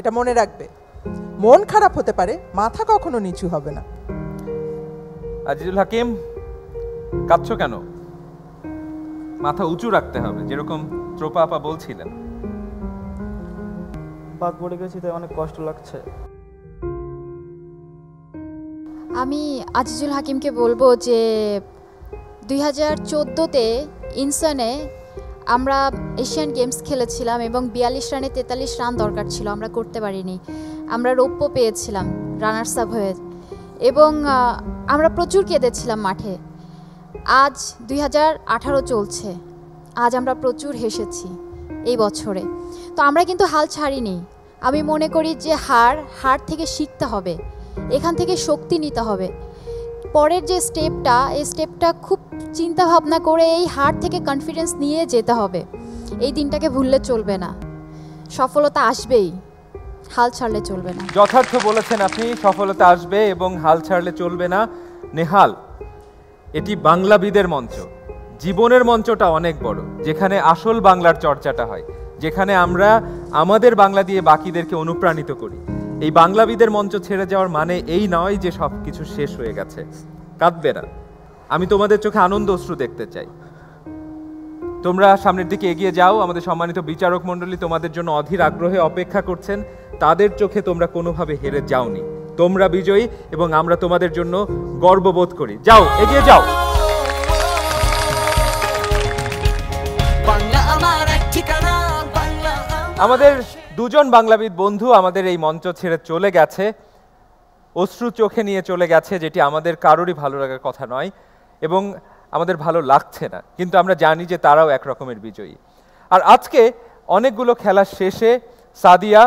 এটা মনে রাখবে মন খারাপ হতে পারে মাথা কখনো নিচু হবে না আজিজুল হাকিম কাঁদছো কেন মাথা উঁচু রাখতে হবে যেরকম ত্রোপা আপা বলছিলেন পাক পড়ে গেছি তাই অনেক কষ্ট লাগছে আমি আজিজুল হাকিমকে বলবো যে দুই হাজার চোদ্দোতে ইনসানে আমরা এশিয়ান গেমস খেলেছিলাম এবং বিয়াল্লিশ রানে তেতাল্লিশ রান দরকার ছিল আমরা করতে পারিনি আমরা রৌপ্য পেয়েছিলাম রানার্স আপ হয়ে এবং আমরা প্রচুর কেঁদেছিলাম মাঠে আজ দুই চলছে আজ আমরা প্রচুর হেসেছি এই বছরে তো আমরা কিন্তু হাল ছাড়িনি আমি মনে করি যে হার হার থেকে শিখতে হবে এখান থেকে শক্তি নিতে হবে পরের যে স্টেপটা এই স্টেপটা খুব চিন্তা ভাবনা করে এই হার থেকে কনফিডেন্স নিয়ে যেতে হবে এই দিনটাকে ভুললে চলবে না সফলতা আসবেই হাল ছাড়লে চলবে না যথার্থ বলেছেন আপনি সফলতা আসবে এবং হাল ছাড়লে চলবে না নেহাল এটি বাংলাবিদের মঞ্চ জীবনের মঞ্চটা অনেক বড় যেখানে আসল বাংলার চর্চাটা হয় যেখানে আমরা আমাদের বাংলা দিয়ে বাকিদেরকে অনুপ্রাণিত করি এই বাংলাবিদের মঞ্চ ছেড়ে যাওয়ার মানে এই নয় যে সব কিছু শেষ হয়ে গেছে কাঁদবে না আমি তোমাদের চোখে আনন্দ অশ্রু দেখতে চাই তোমরা সামনের দিকে এগিয়ে যাও আমাদের সম্মানিত বিচারক মণ্ডলী তোমাদের জন্য অধীর আগ্রহে অপেক্ষা করছেন তাদের চোখে তোমরা কোনোভাবে হেরে যাওনি তোমরা বিজয়ী এবং আমরা তোমাদের জন্য গর্ববোধ করি যাও এগিয়ে যাও আমাদের দুজন বাংলাবিদ বন্ধু আমাদের এই মঞ্চ ছেড়ে চলে গেছে অশ্রু চোখে নিয়ে চলে গেছে যেটি আমাদের কারোরই ভালো লাগার কথা নয় এবং আমাদের ভালো লাগছে না কিন্তু আমরা জানি যে তারাও এক রকমের বিজয়ী আর আজকে অনেকগুলো খেলা শেষে সাদিয়া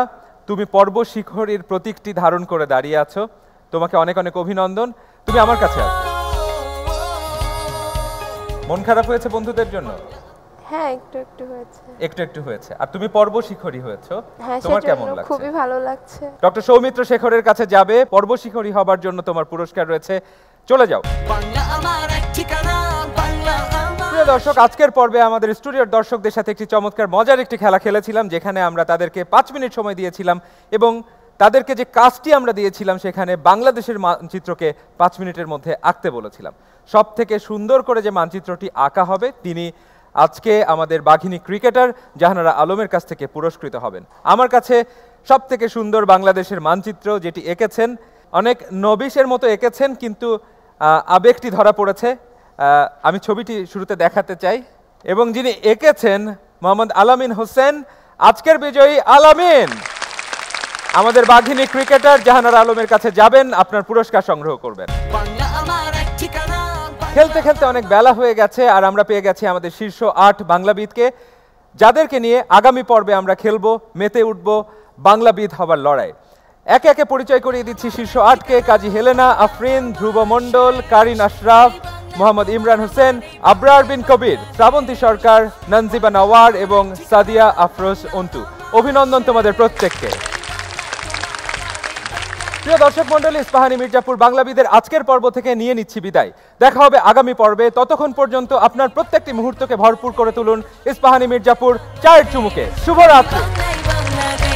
তুমি পর্ব শিখরের প্রতীকটি ধারণ করে দাঁড়িয়ে আছো তোমাকে অনেক অনেক অভিনন্দন তুমি আমার কাছে আছো মন খারাপ হয়েছে বন্ধুদের জন্য হ্যাঁ একটু একটু হয়েছে একটু একটু হয়েছে আর তুমি পর্ব শিখরই হয়েছো হ্যাঁ, তোমার কেমন লাগছে খুবই ভালো লাগছে ডক্টর সৌমিত্র শেখরের কাছে যাবে পর্ব শিখরই হবার জন্য তোমার পুরস্কার রয়েছে চলে যাও দর্শক আজকের পর্বে আমাদের স্টুডিওর দর্শকদের সাথে একটি চমৎকার মজার একটি খেলা খেলেছিলাম যেখানে আমরা তাদেরকে পাঁচ মিনিট সময় দিয়েছিলাম এবং তাদেরকে যে কাজটি আমরা দিয়েছিলাম সেখানে বাংলাদেশের মানচিত্রকে পাঁচ মিনিটের মধ্যে আঁকতে বলেছিলাম সব থেকে সুন্দর করে যে মানচিত্রটি আঁকা হবে তিনি আজকে আমাদের বাঘিনী ক্রিকেটার জাহানারা আলমের কাছ থেকে পুরস্কৃত হবেন আমার কাছে সব থেকে সুন্দর বাংলাদেশের মানচিত্র যেটি এঁকেছেন অনেক নবিশের মতো এঁকেছেন কিন্তু আবেগটি ধরা পড়েছে আমি ছবিটি শুরুতে দেখাতে চাই এবং যিনি এঁকেছেন মোহাম্মদ আলামিন হোসেন আজকের বিজয়ী আলামিন আমাদের বাঘিনী ক্রিকেটার জাহানার আলমের কাছে যাবেন আপনার পুরস্কার সংগ্রহ করবেন খেলতে খেলতে অনেক বেলা হয়ে গেছে আর আমরা পেয়ে গেছি আমাদের শীর্ষ আট বাংলাবিদকে যাদেরকে নিয়ে আগামী পর্বে আমরা খেলবো মেতে উঠব বাংলাবিদ হবার লড়াই একে একে পরিচয় করিয়ে দিচ্ছি শীর্ষ আটকে কাজী হেলেনা আফরিন ধ্রুব মণ্ডল কারিন আশরাফ মোহাম্মদ ইমরান হোসেন আব্রার বিন কবির শ্রাবন্তী সরকার নঞ্জিবা নওয়ার এবং সাদিয়া আফরোজ অন্তু অভিনন্দন তোমাদের প্রত্যেককে প্রিয় দর্শক মন্ডলী ইস্পাহানি মির্জাপুর বাংলাবিদের আজকের পর্ব থেকে নিয়ে নিচ্ছি বিদায় দেখা হবে আগামী পর্বে ততক্ষণ পর্যন্ত আপনার প্রত্যেকটি মুহূর্তকে ভরপুর করে তুলুন ইস্পাহানি মির্জাপুর চার চুমুকে শুভরাত্রি